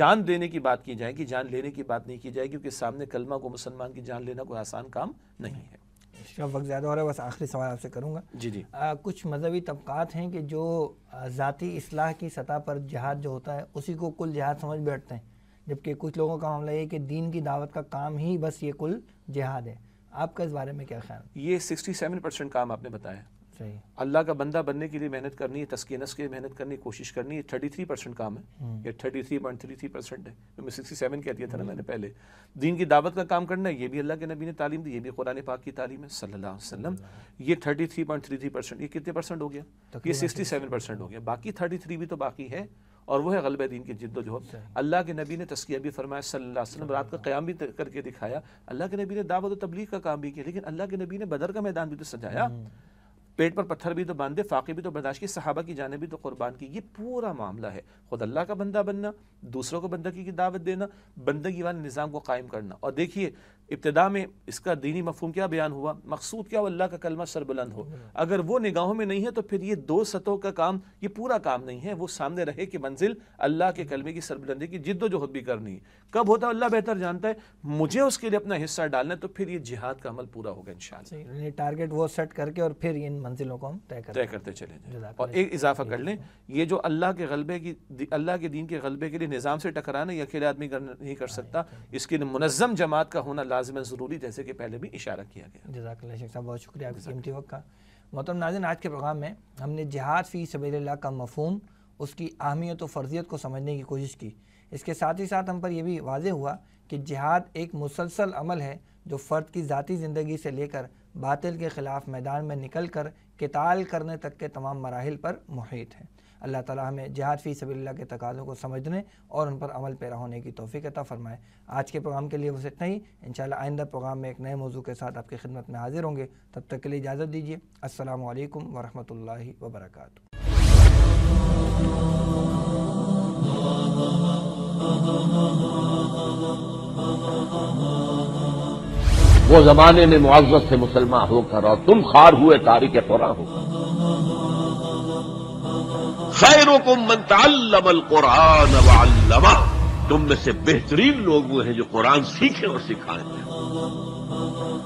जान देने की बात की जाएगी जान लेने की बात नहीं की जाएगी क्योंकि सामने कलमा को मुसलमान की जान लेना कोई आसान काम नहीं है वक्त ज़्यादा हो रहा है बस आखिरी सवाल आपसे करूँगा जी जी आ, कुछ मजहबी तबक़ात हैं कि जो ज़ाती असलाह की सतह पर जहाद जो होता है उसी को कुल जहाद समझ बैठते हैं जबकि कुछ लोगों का मामला ये कि दीन की दावत का काम ही बस ये कुल जिहाद है आपका इस बारे में क्या ख्याल ये सिक्सटी सेवन परसेंट काम आपने बताया सही अल्लाह का बंदा बनने के लिए मेहनत करनी है तस्की नस के लिए मेहनत करनी की कोशिश करनी है थर्टी थ्री परसेंट काम है हम्म। ये thirty three point three three percent है तो मैं सिक्सटी सेवन कह दिया था ना मैंने पहले दीन की दावत का काम करना है ये भी अल्लाह के नबी ने तालीम दी ये भी कुरान पाक की तालीम है सल्ला वसलम ये thirty three point three three percent ये कितने परसेंट हो गया ये सिक्सटी सेवन परसेंट हो गया बाकी थर्टी थ्री भी तो बाकी है और वह है गलब दीन की जिद्दोजहद अल्लाह के नबी ने तस्किया भी फरमाया सल्लल्लाहु अलैहि वसल्लम रात का क़्याम भी करके दिखाया अल्लाह के नबी ने दावत तबलीग का काम भी किया लेकिन अल्लाह के नबी ने बदर का मैदान भी तो सजाया हम्म। पेट पर पत्थर भी तो बांधे फाके भी तो बर्दाश्त की सहाबा की जाने भी तो कुर्बान की ये पूरा मामला है खुद अल्लाह का बंदा बनना दूसरों को बंदगी की दावत देना बंदगी वाले निज़ाम को कायम करना और देखिए इब्तदा में इसका दीनी मफहम क्या बयान हुआ मकसूद क्या अल्लाह का कलमा सरबुलंद हो अगर वो निगाहों में नहीं है तो फिर ये दो सतहों का काम ये पूरा काम नहीं है वो सामने रहे कि मंजिल अल्लाह के कलमे की सरबुलंदी की जिद्दोजहद भी करनी है कब होता है अल्लाह बेहतर जानता है मुझे उसके लिए अपना हिस्सा डालना है तो फिर ये जिहाद का अमल पूरा होगा इन टारगेट वो सेट करके और फिर इन मंजिलों को हम तय कर तय करते चले जाए और एक इजाफा कर लें ये जो अल्लाह के गलबे की अल्लाह के दीन के गलबे के लिए निज़ाम से टकराना या अकेले आदमी नहीं कर हाँ, सकता हाँ, हाँ। इसके लिए मुनज़म जमात का होना लाजम ज़रूरी जैसे कि पहले भी इशारा किया गया जजाक शेख साहब बहुत शुक्रिया वक्त का मोहतरम नाजन आज के प्रोग्राम में हमने जहाद फ़ी सबील्ला का मफहम उसकी अहमियत और फ़र्जियत को समझने की कोशिश की इसके साथ ही साथ हम पर यह भी वाज हुआ कि जिहाद एक मुसलसल अमल है जो फ़र्द की ज़ाती ज़िंदगी से लेकर बातिल के ख़िलाफ़ मैदान में निकल कर किताल करने तक के तमाम मराहल पर मुहित हैं अल्लाह ताला हमें जहाद फ़ी सबील्ला के तकाज़ों को समझने और उन पर अमल पैरा होने की तोफ़ी अता फ़रमाए आज के प्रोग्राम के लिए बस इतना ही इन आइंदा प्रोग्राम में एक नए मौजू के साथ आपकी खिदमत में हाजिर होंगे तब तक के लिए इजाज़त दीजिए असल वरहमल वबरकू वो जमाने में मुआवजत से मुसलमान होकर और तुम खार हुए तारीख कुरा होकर खैरों को मंतालमल कुरान वालमा तुम में से बेहतरीन लोग हैं जो कुरान सीखे और सिखाए